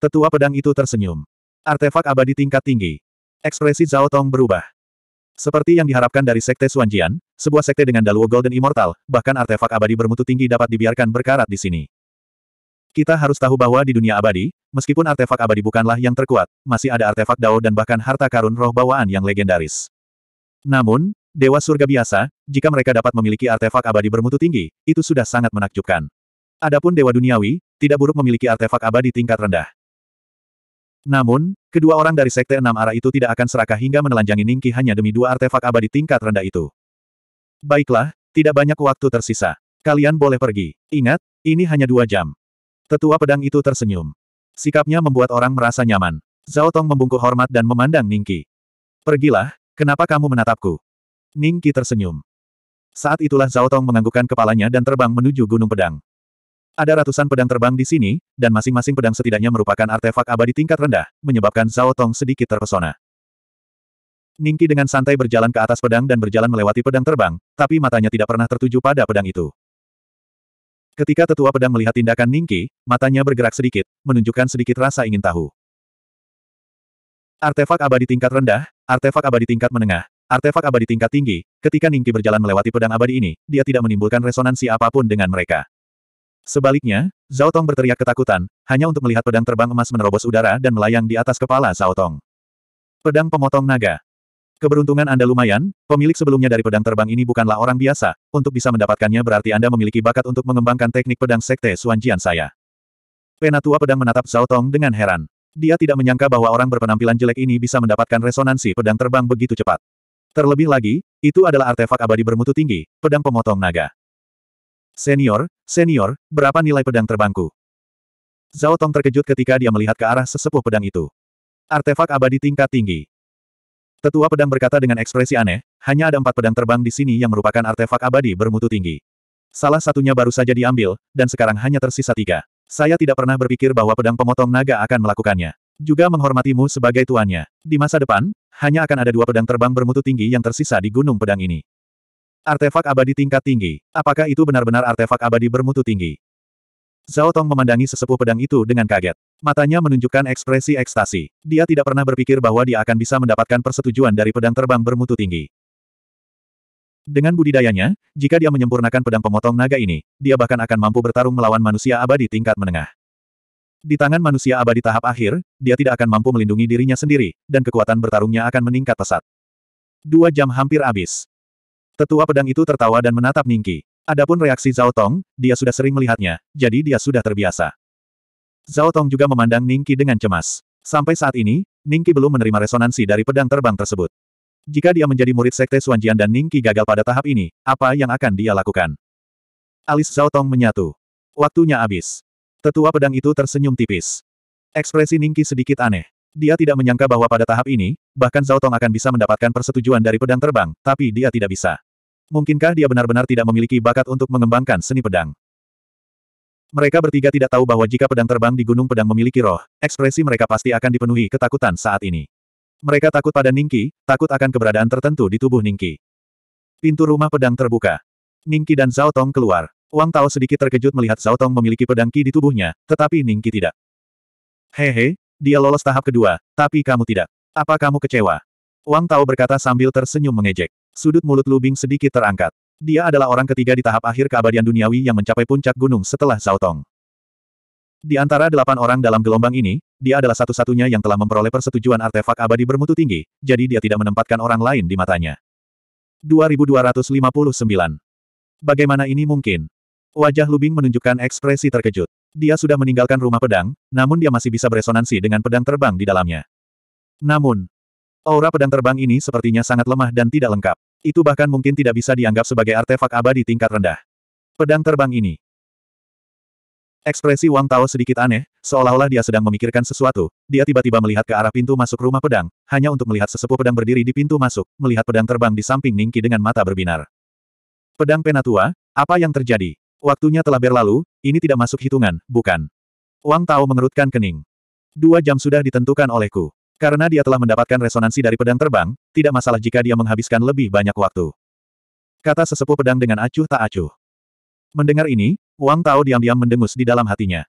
Tetua pedang itu tersenyum. Artefak abadi tingkat tinggi. Ekspresi Zhao Tong berubah. Seperti yang diharapkan dari Sekte Suanjian, sebuah sekte dengan Daluo Golden Immortal, bahkan artefak abadi bermutu tinggi dapat dibiarkan berkarat di sini. Kita harus tahu bahwa di dunia abadi, meskipun artefak abadi bukanlah yang terkuat, masih ada artefak dao dan bahkan harta karun roh bawaan yang legendaris. Namun, dewa surga biasa, jika mereka dapat memiliki artefak abadi bermutu tinggi, itu sudah sangat menakjubkan. Adapun dewa duniawi, tidak buruk memiliki artefak abadi tingkat rendah. Namun, kedua orang dari Sekte Enam Arah itu tidak akan serakah hingga menelanjangi Ningki hanya demi dua artefak abadi tingkat rendah itu. Baiklah, tidak banyak waktu tersisa. Kalian boleh pergi. Ingat, ini hanya dua jam. Tetua pedang itu tersenyum. Sikapnya membuat orang merasa nyaman. Zhao Tong membungkuk hormat dan memandang Ningki. Pergilah, kenapa kamu menatapku? Ningki tersenyum. Saat itulah Zhao Tong menganggukkan kepalanya dan terbang menuju Gunung Pedang. Ada ratusan pedang terbang di sini, dan masing-masing pedang setidaknya merupakan artefak abadi tingkat rendah, menyebabkan Zhao Tong sedikit terpesona. Ningki dengan santai berjalan ke atas pedang dan berjalan melewati pedang terbang, tapi matanya tidak pernah tertuju pada pedang itu. Ketika tetua pedang melihat tindakan Ningki, matanya bergerak sedikit, menunjukkan sedikit rasa ingin tahu. Artefak abadi tingkat rendah, artefak abadi tingkat menengah, artefak abadi tingkat tinggi, ketika Ningki berjalan melewati pedang abadi ini, dia tidak menimbulkan resonansi apapun dengan mereka. Sebaliknya, Zhao Tong berteriak ketakutan, hanya untuk melihat pedang terbang emas menerobos udara dan melayang di atas kepala Zhao Tong. Pedang pemotong naga, Keberuntungan Anda lumayan, pemilik sebelumnya dari pedang terbang ini bukanlah orang biasa, untuk bisa mendapatkannya berarti Anda memiliki bakat untuk mengembangkan teknik pedang Sekte Suanjian saya. Penatua pedang menatap Zhao Tong dengan heran. Dia tidak menyangka bahwa orang berpenampilan jelek ini bisa mendapatkan resonansi pedang terbang begitu cepat. Terlebih lagi, itu adalah artefak abadi bermutu tinggi, pedang pemotong naga. Senior, senior, berapa nilai pedang terbangku? Zhao Tong terkejut ketika dia melihat ke arah sesepuh pedang itu. Artefak abadi tingkat tinggi. Tetua pedang berkata dengan ekspresi aneh, hanya ada empat pedang terbang di sini yang merupakan artefak abadi bermutu tinggi. Salah satunya baru saja diambil, dan sekarang hanya tersisa tiga. Saya tidak pernah berpikir bahwa pedang pemotong naga akan melakukannya. Juga menghormatimu sebagai tuannya. Di masa depan, hanya akan ada dua pedang terbang bermutu tinggi yang tersisa di gunung pedang ini. Artefak abadi tingkat tinggi. Apakah itu benar-benar artefak abadi bermutu tinggi? Zhao Tong memandangi sesepuh pedang itu dengan kaget. Matanya menunjukkan ekspresi ekstasi. Dia tidak pernah berpikir bahwa dia akan bisa mendapatkan persetujuan dari pedang terbang bermutu tinggi. Dengan budidayanya, jika dia menyempurnakan pedang pemotong naga ini, dia bahkan akan mampu bertarung melawan manusia abadi tingkat menengah. Di tangan manusia abadi tahap akhir, dia tidak akan mampu melindungi dirinya sendiri, dan kekuatan bertarungnya akan meningkat pesat. Dua jam hampir habis. Tetua pedang itu tertawa dan menatap Ningki. Adapun reaksi Zhao Tong, dia sudah sering melihatnya, jadi dia sudah terbiasa. Zhao Tong juga memandang Ningki dengan cemas. Sampai saat ini, Ningki belum menerima resonansi dari pedang terbang tersebut. Jika dia menjadi murid Sekte Suanjian dan Ningki gagal pada tahap ini, apa yang akan dia lakukan? Alis Zhao Tong menyatu. Waktunya habis. Tetua pedang itu tersenyum tipis. Ekspresi Ningki sedikit aneh. Dia tidak menyangka bahwa pada tahap ini, bahkan Zhao Tong akan bisa mendapatkan persetujuan dari pedang terbang, tapi dia tidak bisa. Mungkinkah dia benar-benar tidak memiliki bakat untuk mengembangkan seni pedang? Mereka bertiga tidak tahu bahwa jika pedang terbang di gunung pedang memiliki roh, ekspresi mereka pasti akan dipenuhi ketakutan saat ini. Mereka takut pada Ningki, takut akan keberadaan tertentu di tubuh Ningki. Pintu rumah pedang terbuka. Ningki dan Zhao Tong keluar. Wang Tao sedikit terkejut melihat Zhao Tong memiliki pedang Qi di tubuhnya, tetapi Ningki tidak. Hehe, dia lolos tahap kedua, tapi kamu tidak. Apa kamu kecewa? Wang Tao berkata sambil tersenyum mengejek. Sudut mulut Lubing sedikit terangkat. Dia adalah orang ketiga di tahap akhir keabadian duniawi yang mencapai puncak gunung setelah Zhao Tong. Di antara delapan orang dalam gelombang ini, dia adalah satu-satunya yang telah memperoleh persetujuan artefak abadi bermutu tinggi, jadi dia tidak menempatkan orang lain di matanya. 2259. Bagaimana ini mungkin? Wajah Lubing menunjukkan ekspresi terkejut. Dia sudah meninggalkan rumah pedang, namun dia masih bisa beresonansi dengan pedang terbang di dalamnya. Namun, aura pedang terbang ini sepertinya sangat lemah dan tidak lengkap. Itu bahkan mungkin tidak bisa dianggap sebagai artefak abadi tingkat rendah. Pedang terbang ini. Ekspresi Wang Tao sedikit aneh, seolah-olah dia sedang memikirkan sesuatu. Dia tiba-tiba melihat ke arah pintu masuk rumah pedang, hanya untuk melihat sesepuh pedang berdiri di pintu masuk, melihat pedang terbang di samping Ningki dengan mata berbinar. Pedang Penatua, apa yang terjadi? Waktunya telah berlalu, ini tidak masuk hitungan, bukan? Wang Tao mengerutkan kening. Dua jam sudah ditentukan olehku. Karena dia telah mendapatkan resonansi dari pedang terbang, tidak masalah jika dia menghabiskan lebih banyak waktu. Kata sesepuh pedang dengan acuh tak acuh. Mendengar ini, Wang Tao diam-diam mendengus di dalam hatinya.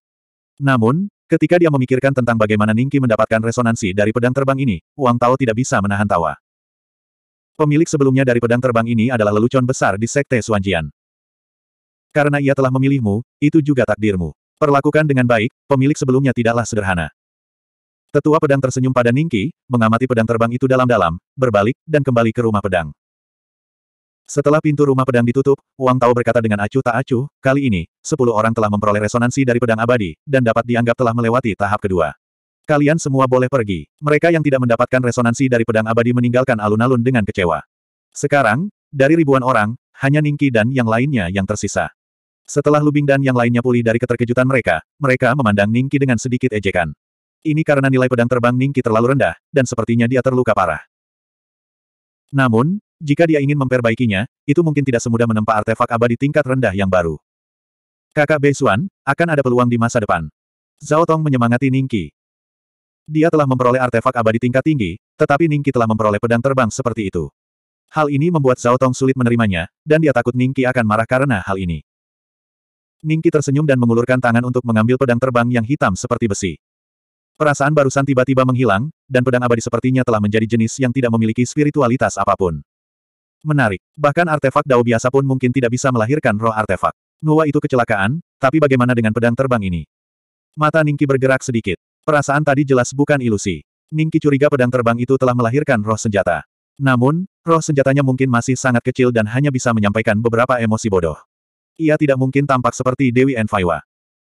Namun, ketika dia memikirkan tentang bagaimana Ningki mendapatkan resonansi dari pedang terbang ini, Wang Tao tidak bisa menahan tawa. Pemilik sebelumnya dari pedang terbang ini adalah lelucon besar di Sekte Suanjian. Karena ia telah memilihmu, itu juga takdirmu. Perlakukan dengan baik, pemilik sebelumnya tidaklah sederhana. Tetua pedang tersenyum pada Ningki, mengamati pedang terbang itu dalam-dalam, berbalik, dan kembali ke rumah pedang. Setelah pintu rumah pedang ditutup, Wang Tao berkata dengan acuh tak acuh, kali ini, sepuluh orang telah memperoleh resonansi dari pedang abadi, dan dapat dianggap telah melewati tahap kedua. Kalian semua boleh pergi. Mereka yang tidak mendapatkan resonansi dari pedang abadi meninggalkan alun-alun dengan kecewa. Sekarang, dari ribuan orang, hanya Ningki dan yang lainnya yang tersisa. Setelah Lubing dan yang lainnya pulih dari keterkejutan mereka, mereka memandang Ningki dengan sedikit ejekan. Ini karena nilai pedang terbang Ningki terlalu rendah, dan sepertinya dia terluka parah. Namun, jika dia ingin memperbaikinya, itu mungkin tidak semudah menempa artefak abadi tingkat rendah yang baru. Kakak Beisuan, akan ada peluang di masa depan. Zhao Tong menyemangati Ningki. Dia telah memperoleh artefak abadi tingkat tinggi, tetapi Ningki telah memperoleh pedang terbang seperti itu. Hal ini membuat Zhao Tong sulit menerimanya, dan dia takut Ningki akan marah karena hal ini. Ningki tersenyum dan mengulurkan tangan untuk mengambil pedang terbang yang hitam seperti besi. Perasaan barusan tiba-tiba menghilang, dan pedang abadi sepertinya telah menjadi jenis yang tidak memiliki spiritualitas apapun. Menarik. Bahkan artefak dao biasa pun mungkin tidak bisa melahirkan roh artefak. Nuwa itu kecelakaan, tapi bagaimana dengan pedang terbang ini? Mata Ningki bergerak sedikit. Perasaan tadi jelas bukan ilusi. Ningki curiga pedang terbang itu telah melahirkan roh senjata. Namun, roh senjatanya mungkin masih sangat kecil dan hanya bisa menyampaikan beberapa emosi bodoh. Ia tidak mungkin tampak seperti Dewi Enfaiwa.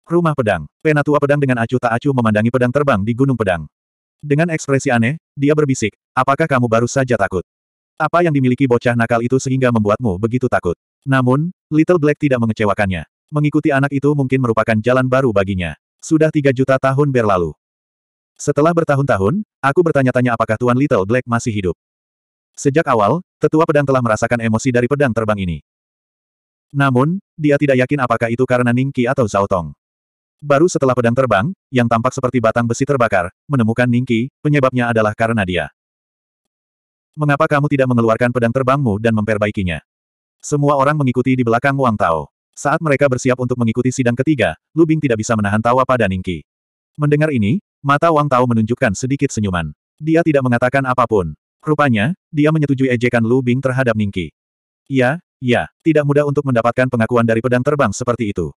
Rumah pedang. Penatua pedang dengan acuh tak acuh memandangi pedang terbang di Gunung Pedang. Dengan ekspresi aneh, dia berbisik, apakah kamu baru saja takut? Apa yang dimiliki bocah nakal itu sehingga membuatmu begitu takut? Namun, Little Black tidak mengecewakannya. Mengikuti anak itu mungkin merupakan jalan baru baginya. Sudah tiga juta tahun berlalu. Setelah bertahun-tahun, aku bertanya-tanya apakah Tuan Little Black masih hidup. Sejak awal, tetua pedang telah merasakan emosi dari pedang terbang ini. Namun, dia tidak yakin apakah itu karena Ningki atau Zhao Tong. Baru setelah pedang terbang, yang tampak seperti batang besi terbakar, menemukan Ningki, penyebabnya adalah karena dia. Mengapa kamu tidak mengeluarkan pedang terbangmu dan memperbaikinya? Semua orang mengikuti di belakang Wang Tao. Saat mereka bersiap untuk mengikuti sidang ketiga, Lubing tidak bisa menahan tawa pada Ningki. Mendengar ini, mata Wang Tao menunjukkan sedikit senyuman. Dia tidak mengatakan apapun. Rupanya, dia menyetujui ejekan Lubing terhadap Ningki. Ya, ya, tidak mudah untuk mendapatkan pengakuan dari pedang terbang seperti itu.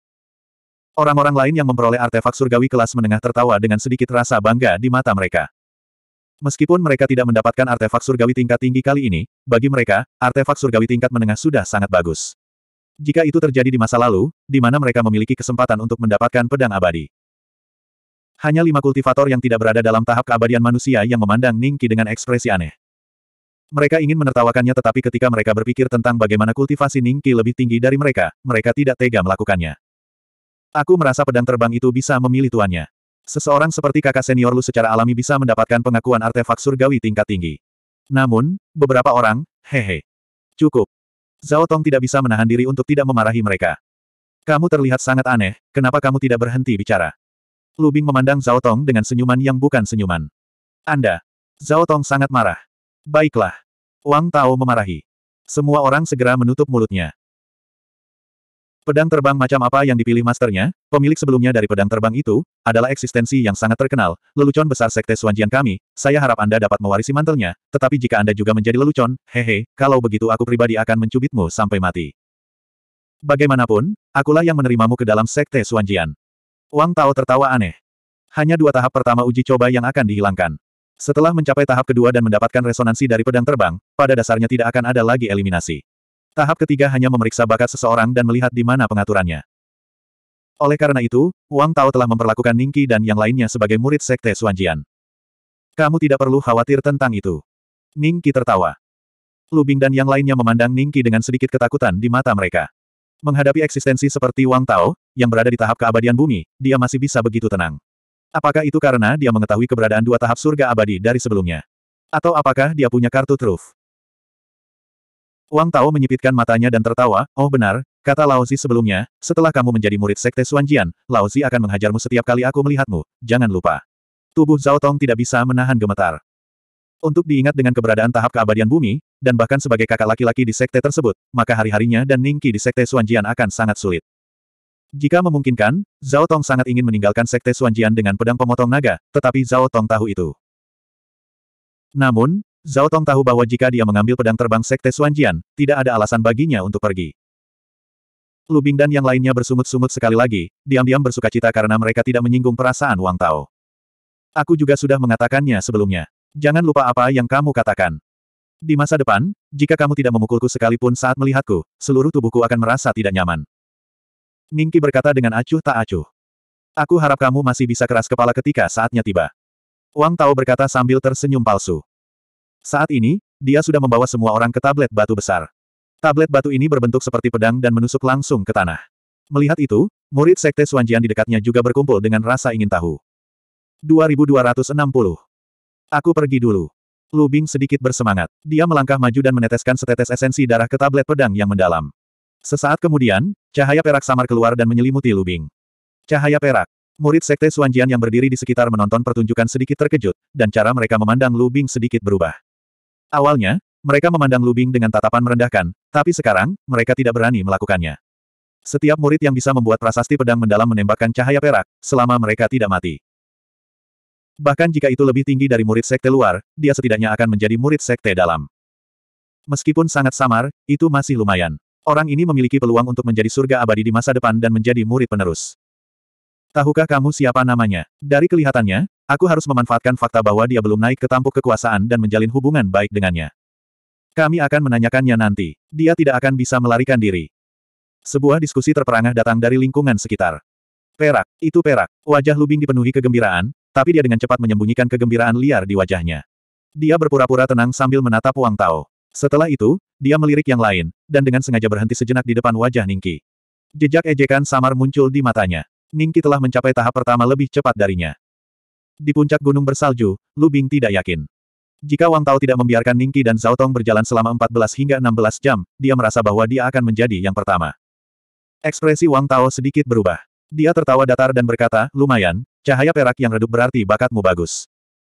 Orang-orang lain yang memperoleh artefak surgawi kelas menengah tertawa dengan sedikit rasa bangga di mata mereka. Meskipun mereka tidak mendapatkan artefak surgawi tingkat tinggi kali ini, bagi mereka, artefak surgawi tingkat menengah sudah sangat bagus. Jika itu terjadi di masa lalu, di mana mereka memiliki kesempatan untuk mendapatkan pedang abadi. Hanya lima kultivator yang tidak berada dalam tahap keabadian manusia yang memandang Ningki dengan ekspresi aneh. Mereka ingin menertawakannya tetapi ketika mereka berpikir tentang bagaimana kultivasi Ningki lebih tinggi dari mereka, mereka tidak tega melakukannya. Aku merasa pedang terbang itu bisa memilih tuannya. Seseorang seperti kakak senior Lu secara alami bisa mendapatkan pengakuan artefak surgawi tingkat tinggi. Namun, beberapa orang, hehe. Cukup. Zhao Tong tidak bisa menahan diri untuk tidak memarahi mereka. Kamu terlihat sangat aneh, kenapa kamu tidak berhenti bicara? Lu Bing memandang Zhao Tong dengan senyuman yang bukan senyuman. Anda. Zhao Tong sangat marah. Baiklah. Wang Tao memarahi. Semua orang segera menutup mulutnya. Pedang terbang macam apa yang dipilih masternya, pemilik sebelumnya dari pedang terbang itu, adalah eksistensi yang sangat terkenal, lelucon besar sekte Suanjian kami, saya harap Anda dapat mewarisi mantelnya, tetapi jika Anda juga menjadi lelucon, hehe, kalau begitu aku pribadi akan mencubitmu sampai mati. Bagaimanapun, akulah yang menerimamu ke dalam sekte Suanjian. Wang Tao tertawa aneh. Hanya dua tahap pertama uji coba yang akan dihilangkan. Setelah mencapai tahap kedua dan mendapatkan resonansi dari pedang terbang, pada dasarnya tidak akan ada lagi eliminasi. Tahap ketiga hanya memeriksa bakat seseorang dan melihat di mana pengaturannya. Oleh karena itu, Wang Tao telah memperlakukan Ningki dan yang lainnya sebagai murid Sekte Suanjian. Kamu tidak perlu khawatir tentang itu. Ningki tertawa. Lubing dan yang lainnya memandang Ningki dengan sedikit ketakutan di mata mereka. Menghadapi eksistensi seperti Wang Tao, yang berada di tahap keabadian bumi, dia masih bisa begitu tenang. Apakah itu karena dia mengetahui keberadaan dua tahap surga abadi dari sebelumnya? Atau apakah dia punya kartu truf? Wang Tao menyipitkan matanya dan tertawa, oh benar, kata Laozi sebelumnya, setelah kamu menjadi murid sekte Suanjian, Laozi akan menghajarmu setiap kali aku melihatmu, jangan lupa. Tubuh Zhao Tong tidak bisa menahan gemetar. Untuk diingat dengan keberadaan tahap keabadian bumi, dan bahkan sebagai kakak laki-laki di sekte tersebut, maka hari-harinya dan Ningqi di sekte Suanjian akan sangat sulit. Jika memungkinkan, Zhao Tong sangat ingin meninggalkan sekte Suanjian dengan pedang pemotong naga, tetapi Zhao Tong tahu itu. Namun, Zhao Tong tahu bahwa jika dia mengambil pedang terbang Sekte Suanjian, tidak ada alasan baginya untuk pergi. Lubing dan yang lainnya bersumut-sumut sekali lagi, diam-diam bersuka cita karena mereka tidak menyinggung perasaan Wang Tao. Aku juga sudah mengatakannya sebelumnya. Jangan lupa apa yang kamu katakan. Di masa depan, jika kamu tidak memukulku sekalipun saat melihatku, seluruh tubuhku akan merasa tidak nyaman. Ningki berkata dengan acuh tak acuh. Aku harap kamu masih bisa keras kepala ketika saatnya tiba. Wang Tao berkata sambil tersenyum palsu. Saat ini, dia sudah membawa semua orang ke tablet batu besar. Tablet batu ini berbentuk seperti pedang dan menusuk langsung ke tanah. Melihat itu, murid Sekte Suanjian di dekatnya juga berkumpul dengan rasa ingin tahu. 2260. Aku pergi dulu. Lu Bing sedikit bersemangat. Dia melangkah maju dan meneteskan setetes esensi darah ke tablet pedang yang mendalam. Sesaat kemudian, cahaya perak samar keluar dan menyelimuti Lu Bing. Cahaya perak. Murid Sekte Suanjian yang berdiri di sekitar menonton pertunjukan sedikit terkejut, dan cara mereka memandang Lu Bing sedikit berubah. Awalnya, mereka memandang Lubing dengan tatapan merendahkan, tapi sekarang, mereka tidak berani melakukannya. Setiap murid yang bisa membuat prasasti pedang mendalam menembakkan cahaya perak, selama mereka tidak mati. Bahkan jika itu lebih tinggi dari murid sekte luar, dia setidaknya akan menjadi murid sekte dalam. Meskipun sangat samar, itu masih lumayan. Orang ini memiliki peluang untuk menjadi surga abadi di masa depan dan menjadi murid penerus. Tahukah kamu siapa namanya? Dari kelihatannya, aku harus memanfaatkan fakta bahwa dia belum naik ke tampuk kekuasaan dan menjalin hubungan baik dengannya. Kami akan menanyakannya nanti. Dia tidak akan bisa melarikan diri. Sebuah diskusi terperangah datang dari lingkungan sekitar. Perak, itu perak. Wajah Lubing dipenuhi kegembiraan, tapi dia dengan cepat menyembunyikan kegembiraan liar di wajahnya. Dia berpura-pura tenang sambil menatap Wang Tao. Setelah itu, dia melirik yang lain, dan dengan sengaja berhenti sejenak di depan wajah Ningki. Jejak ejekan samar muncul di matanya. Ningki telah mencapai tahap pertama lebih cepat darinya. Di puncak gunung bersalju, Lu Bing tidak yakin. Jika Wang Tao tidak membiarkan Ningki dan Zhao Tong berjalan selama 14 hingga 16 jam, dia merasa bahwa dia akan menjadi yang pertama. Ekspresi Wang Tao sedikit berubah. Dia tertawa datar dan berkata, lumayan, cahaya perak yang redup berarti bakatmu bagus.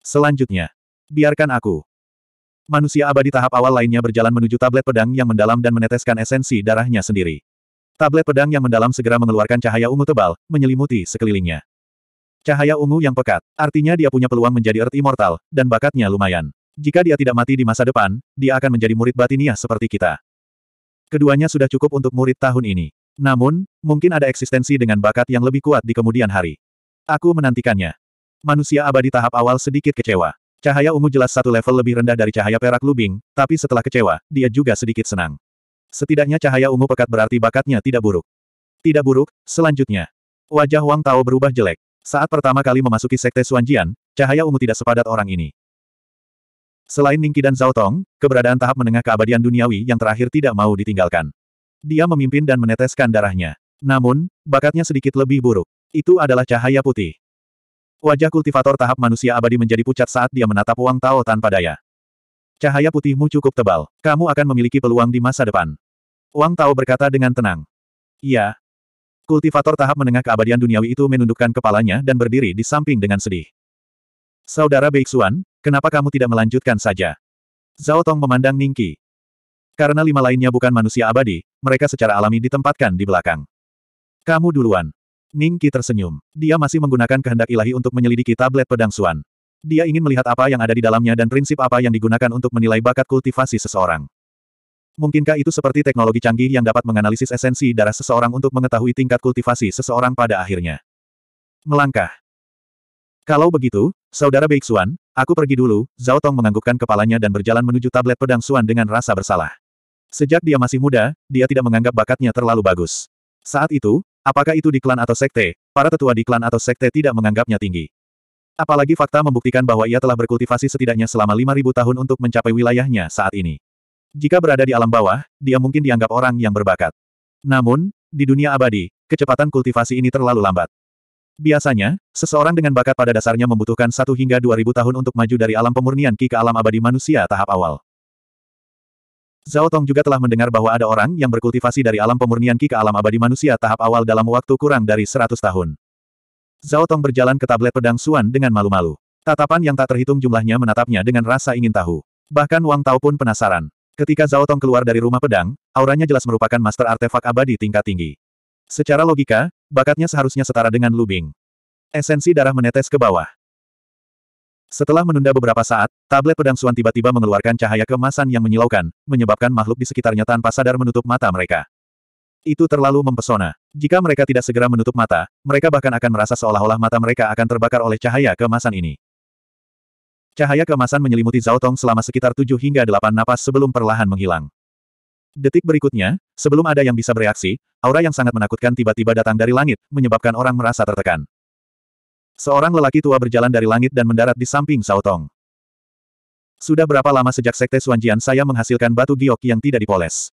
Selanjutnya, biarkan aku. Manusia abadi tahap awal lainnya berjalan menuju tablet pedang yang mendalam dan meneteskan esensi darahnya sendiri. Tablet pedang yang mendalam segera mengeluarkan cahaya ungu tebal, menyelimuti sekelilingnya. Cahaya ungu yang pekat, artinya dia punya peluang menjadi Earth Immortal, dan bakatnya lumayan. Jika dia tidak mati di masa depan, dia akan menjadi murid batinia seperti kita. Keduanya sudah cukup untuk murid tahun ini. Namun, mungkin ada eksistensi dengan bakat yang lebih kuat di kemudian hari. Aku menantikannya. Manusia abadi tahap awal sedikit kecewa. Cahaya ungu jelas satu level lebih rendah dari cahaya perak lubing, tapi setelah kecewa, dia juga sedikit senang. Setidaknya cahaya ungu pekat berarti bakatnya tidak buruk. Tidak buruk, selanjutnya. Wajah Wang Tao berubah jelek. Saat pertama kali memasuki sekte Suanjian, cahaya ungu tidak sepadat orang ini. Selain Ningki dan Zhao Tong, keberadaan tahap menengah keabadian duniawi yang terakhir tidak mau ditinggalkan. Dia memimpin dan meneteskan darahnya. Namun, bakatnya sedikit lebih buruk. Itu adalah cahaya putih. Wajah kultivator tahap manusia abadi menjadi pucat saat dia menatap Wang Tao tanpa daya. Cahaya putihmu cukup tebal. Kamu akan memiliki peluang di masa depan. Wang Tao berkata dengan tenang. Iya. Kultivator tahap menengah keabadian duniawi itu menundukkan kepalanya dan berdiri di samping dengan sedih. Saudara Beixuan, kenapa kamu tidak melanjutkan saja? Zhao Tong memandang Ningki. Karena lima lainnya bukan manusia abadi, mereka secara alami ditempatkan di belakang. Kamu duluan. Ningki tersenyum. Dia masih menggunakan kehendak ilahi untuk menyelidiki tablet pedang Suan. Dia ingin melihat apa yang ada di dalamnya dan prinsip apa yang digunakan untuk menilai bakat kultivasi seseorang. Mungkinkah itu seperti teknologi canggih yang dapat menganalisis esensi darah seseorang untuk mengetahui tingkat kultivasi seseorang pada akhirnya? Melangkah. Kalau begitu, Saudara Beixuan, aku pergi dulu, Zhao Tong menganggukkan kepalanya dan berjalan menuju tablet pedang Suan dengan rasa bersalah. Sejak dia masih muda, dia tidak menganggap bakatnya terlalu bagus. Saat itu, apakah itu di klan atau sekte, para tetua di klan atau sekte tidak menganggapnya tinggi. Apalagi fakta membuktikan bahwa ia telah berkultivasi setidaknya selama 5.000 tahun untuk mencapai wilayahnya saat ini. Jika berada di alam bawah, dia mungkin dianggap orang yang berbakat. Namun, di dunia abadi, kecepatan kultivasi ini terlalu lambat. Biasanya, seseorang dengan bakat pada dasarnya membutuhkan satu hingga 2000 tahun untuk maju dari alam pemurnian Ki ke alam abadi manusia tahap awal. Zhao Tong juga telah mendengar bahwa ada orang yang berkultivasi dari alam pemurnian Ki ke alam abadi manusia tahap awal dalam waktu kurang dari 100 tahun. Zhao Tong berjalan ke tablet pedang Suan dengan malu-malu. Tatapan yang tak terhitung jumlahnya menatapnya dengan rasa ingin tahu. Bahkan Wang Tao pun penasaran. Ketika Zhao Tong keluar dari rumah pedang, auranya jelas merupakan master artefak abadi tingkat tinggi. Secara logika, bakatnya seharusnya setara dengan Lu Bing. Esensi darah menetes ke bawah. Setelah menunda beberapa saat, tablet pedang Suan tiba-tiba mengeluarkan cahaya kemasan yang menyilaukan, menyebabkan makhluk di sekitarnya tanpa sadar menutup mata mereka. Itu terlalu mempesona. Jika mereka tidak segera menutup mata, mereka bahkan akan merasa seolah-olah mata mereka akan terbakar oleh cahaya kemasan ini. Cahaya kemasan menyelimuti Zhao Tong selama sekitar 7 hingga 8 napas sebelum perlahan menghilang. Detik berikutnya, sebelum ada yang bisa bereaksi, aura yang sangat menakutkan tiba-tiba datang dari langit, menyebabkan orang merasa tertekan. Seorang lelaki tua berjalan dari langit dan mendarat di samping Zhao Tong. Sudah berapa lama sejak Sekte Suanjian saya menghasilkan batu giok yang tidak dipoles?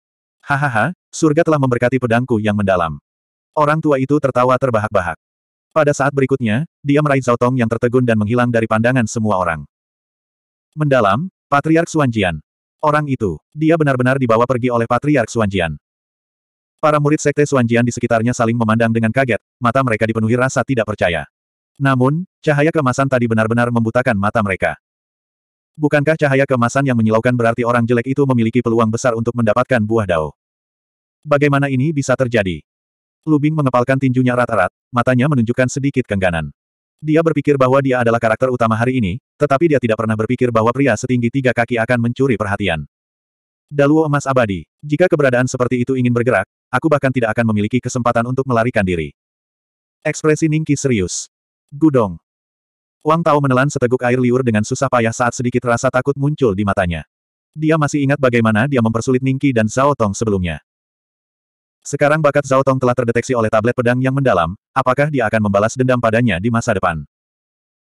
Hahaha, surga telah memberkati pedangku yang mendalam. Orang tua itu tertawa terbahak-bahak. Pada saat berikutnya, dia meraih Zautong yang tertegun dan menghilang dari pandangan semua orang. Mendalam, Patriark Suanjian. Orang itu, dia benar-benar dibawa pergi oleh Patriark Suanjian. Para murid sekte Suanjian di sekitarnya saling memandang dengan kaget, mata mereka dipenuhi rasa tidak percaya. Namun, cahaya kemasan tadi benar-benar membutakan mata mereka. Bukankah cahaya kemasan yang menyilaukan berarti orang jelek itu memiliki peluang besar untuk mendapatkan buah dao? Bagaimana ini bisa terjadi? Lubing mengepalkan tinjunya rata-rat, matanya menunjukkan sedikit kengganan. Dia berpikir bahwa dia adalah karakter utama hari ini, tetapi dia tidak pernah berpikir bahwa pria setinggi tiga kaki akan mencuri perhatian. Daluo emas abadi. Jika keberadaan seperti itu ingin bergerak, aku bahkan tidak akan memiliki kesempatan untuk melarikan diri. Ekspresi Ningki serius. Gudong. Wang Tao menelan seteguk air liur dengan susah payah saat sedikit rasa takut muncul di matanya. Dia masih ingat bagaimana dia mempersulit Ningki dan Zhao Tong sebelumnya. Sekarang bakat Zhao Tong telah terdeteksi oleh tablet pedang yang mendalam, apakah dia akan membalas dendam padanya di masa depan?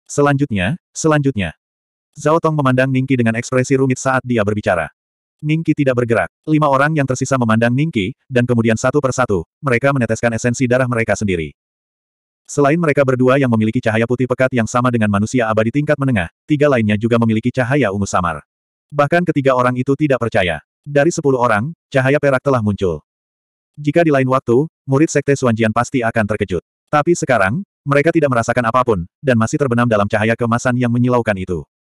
Selanjutnya, selanjutnya. Zhao Tong memandang Ningki dengan ekspresi rumit saat dia berbicara. Ningki tidak bergerak. Lima orang yang tersisa memandang Ningki, dan kemudian satu persatu, mereka meneteskan esensi darah mereka sendiri. Selain mereka berdua yang memiliki cahaya putih pekat yang sama dengan manusia abadi tingkat menengah, tiga lainnya juga memiliki cahaya ungu samar. Bahkan ketiga orang itu tidak percaya. Dari sepuluh orang, cahaya perak telah muncul. Jika di lain waktu, murid Sekte Suanjian pasti akan terkejut. Tapi sekarang, mereka tidak merasakan apapun, dan masih terbenam dalam cahaya kemasan yang menyilaukan itu.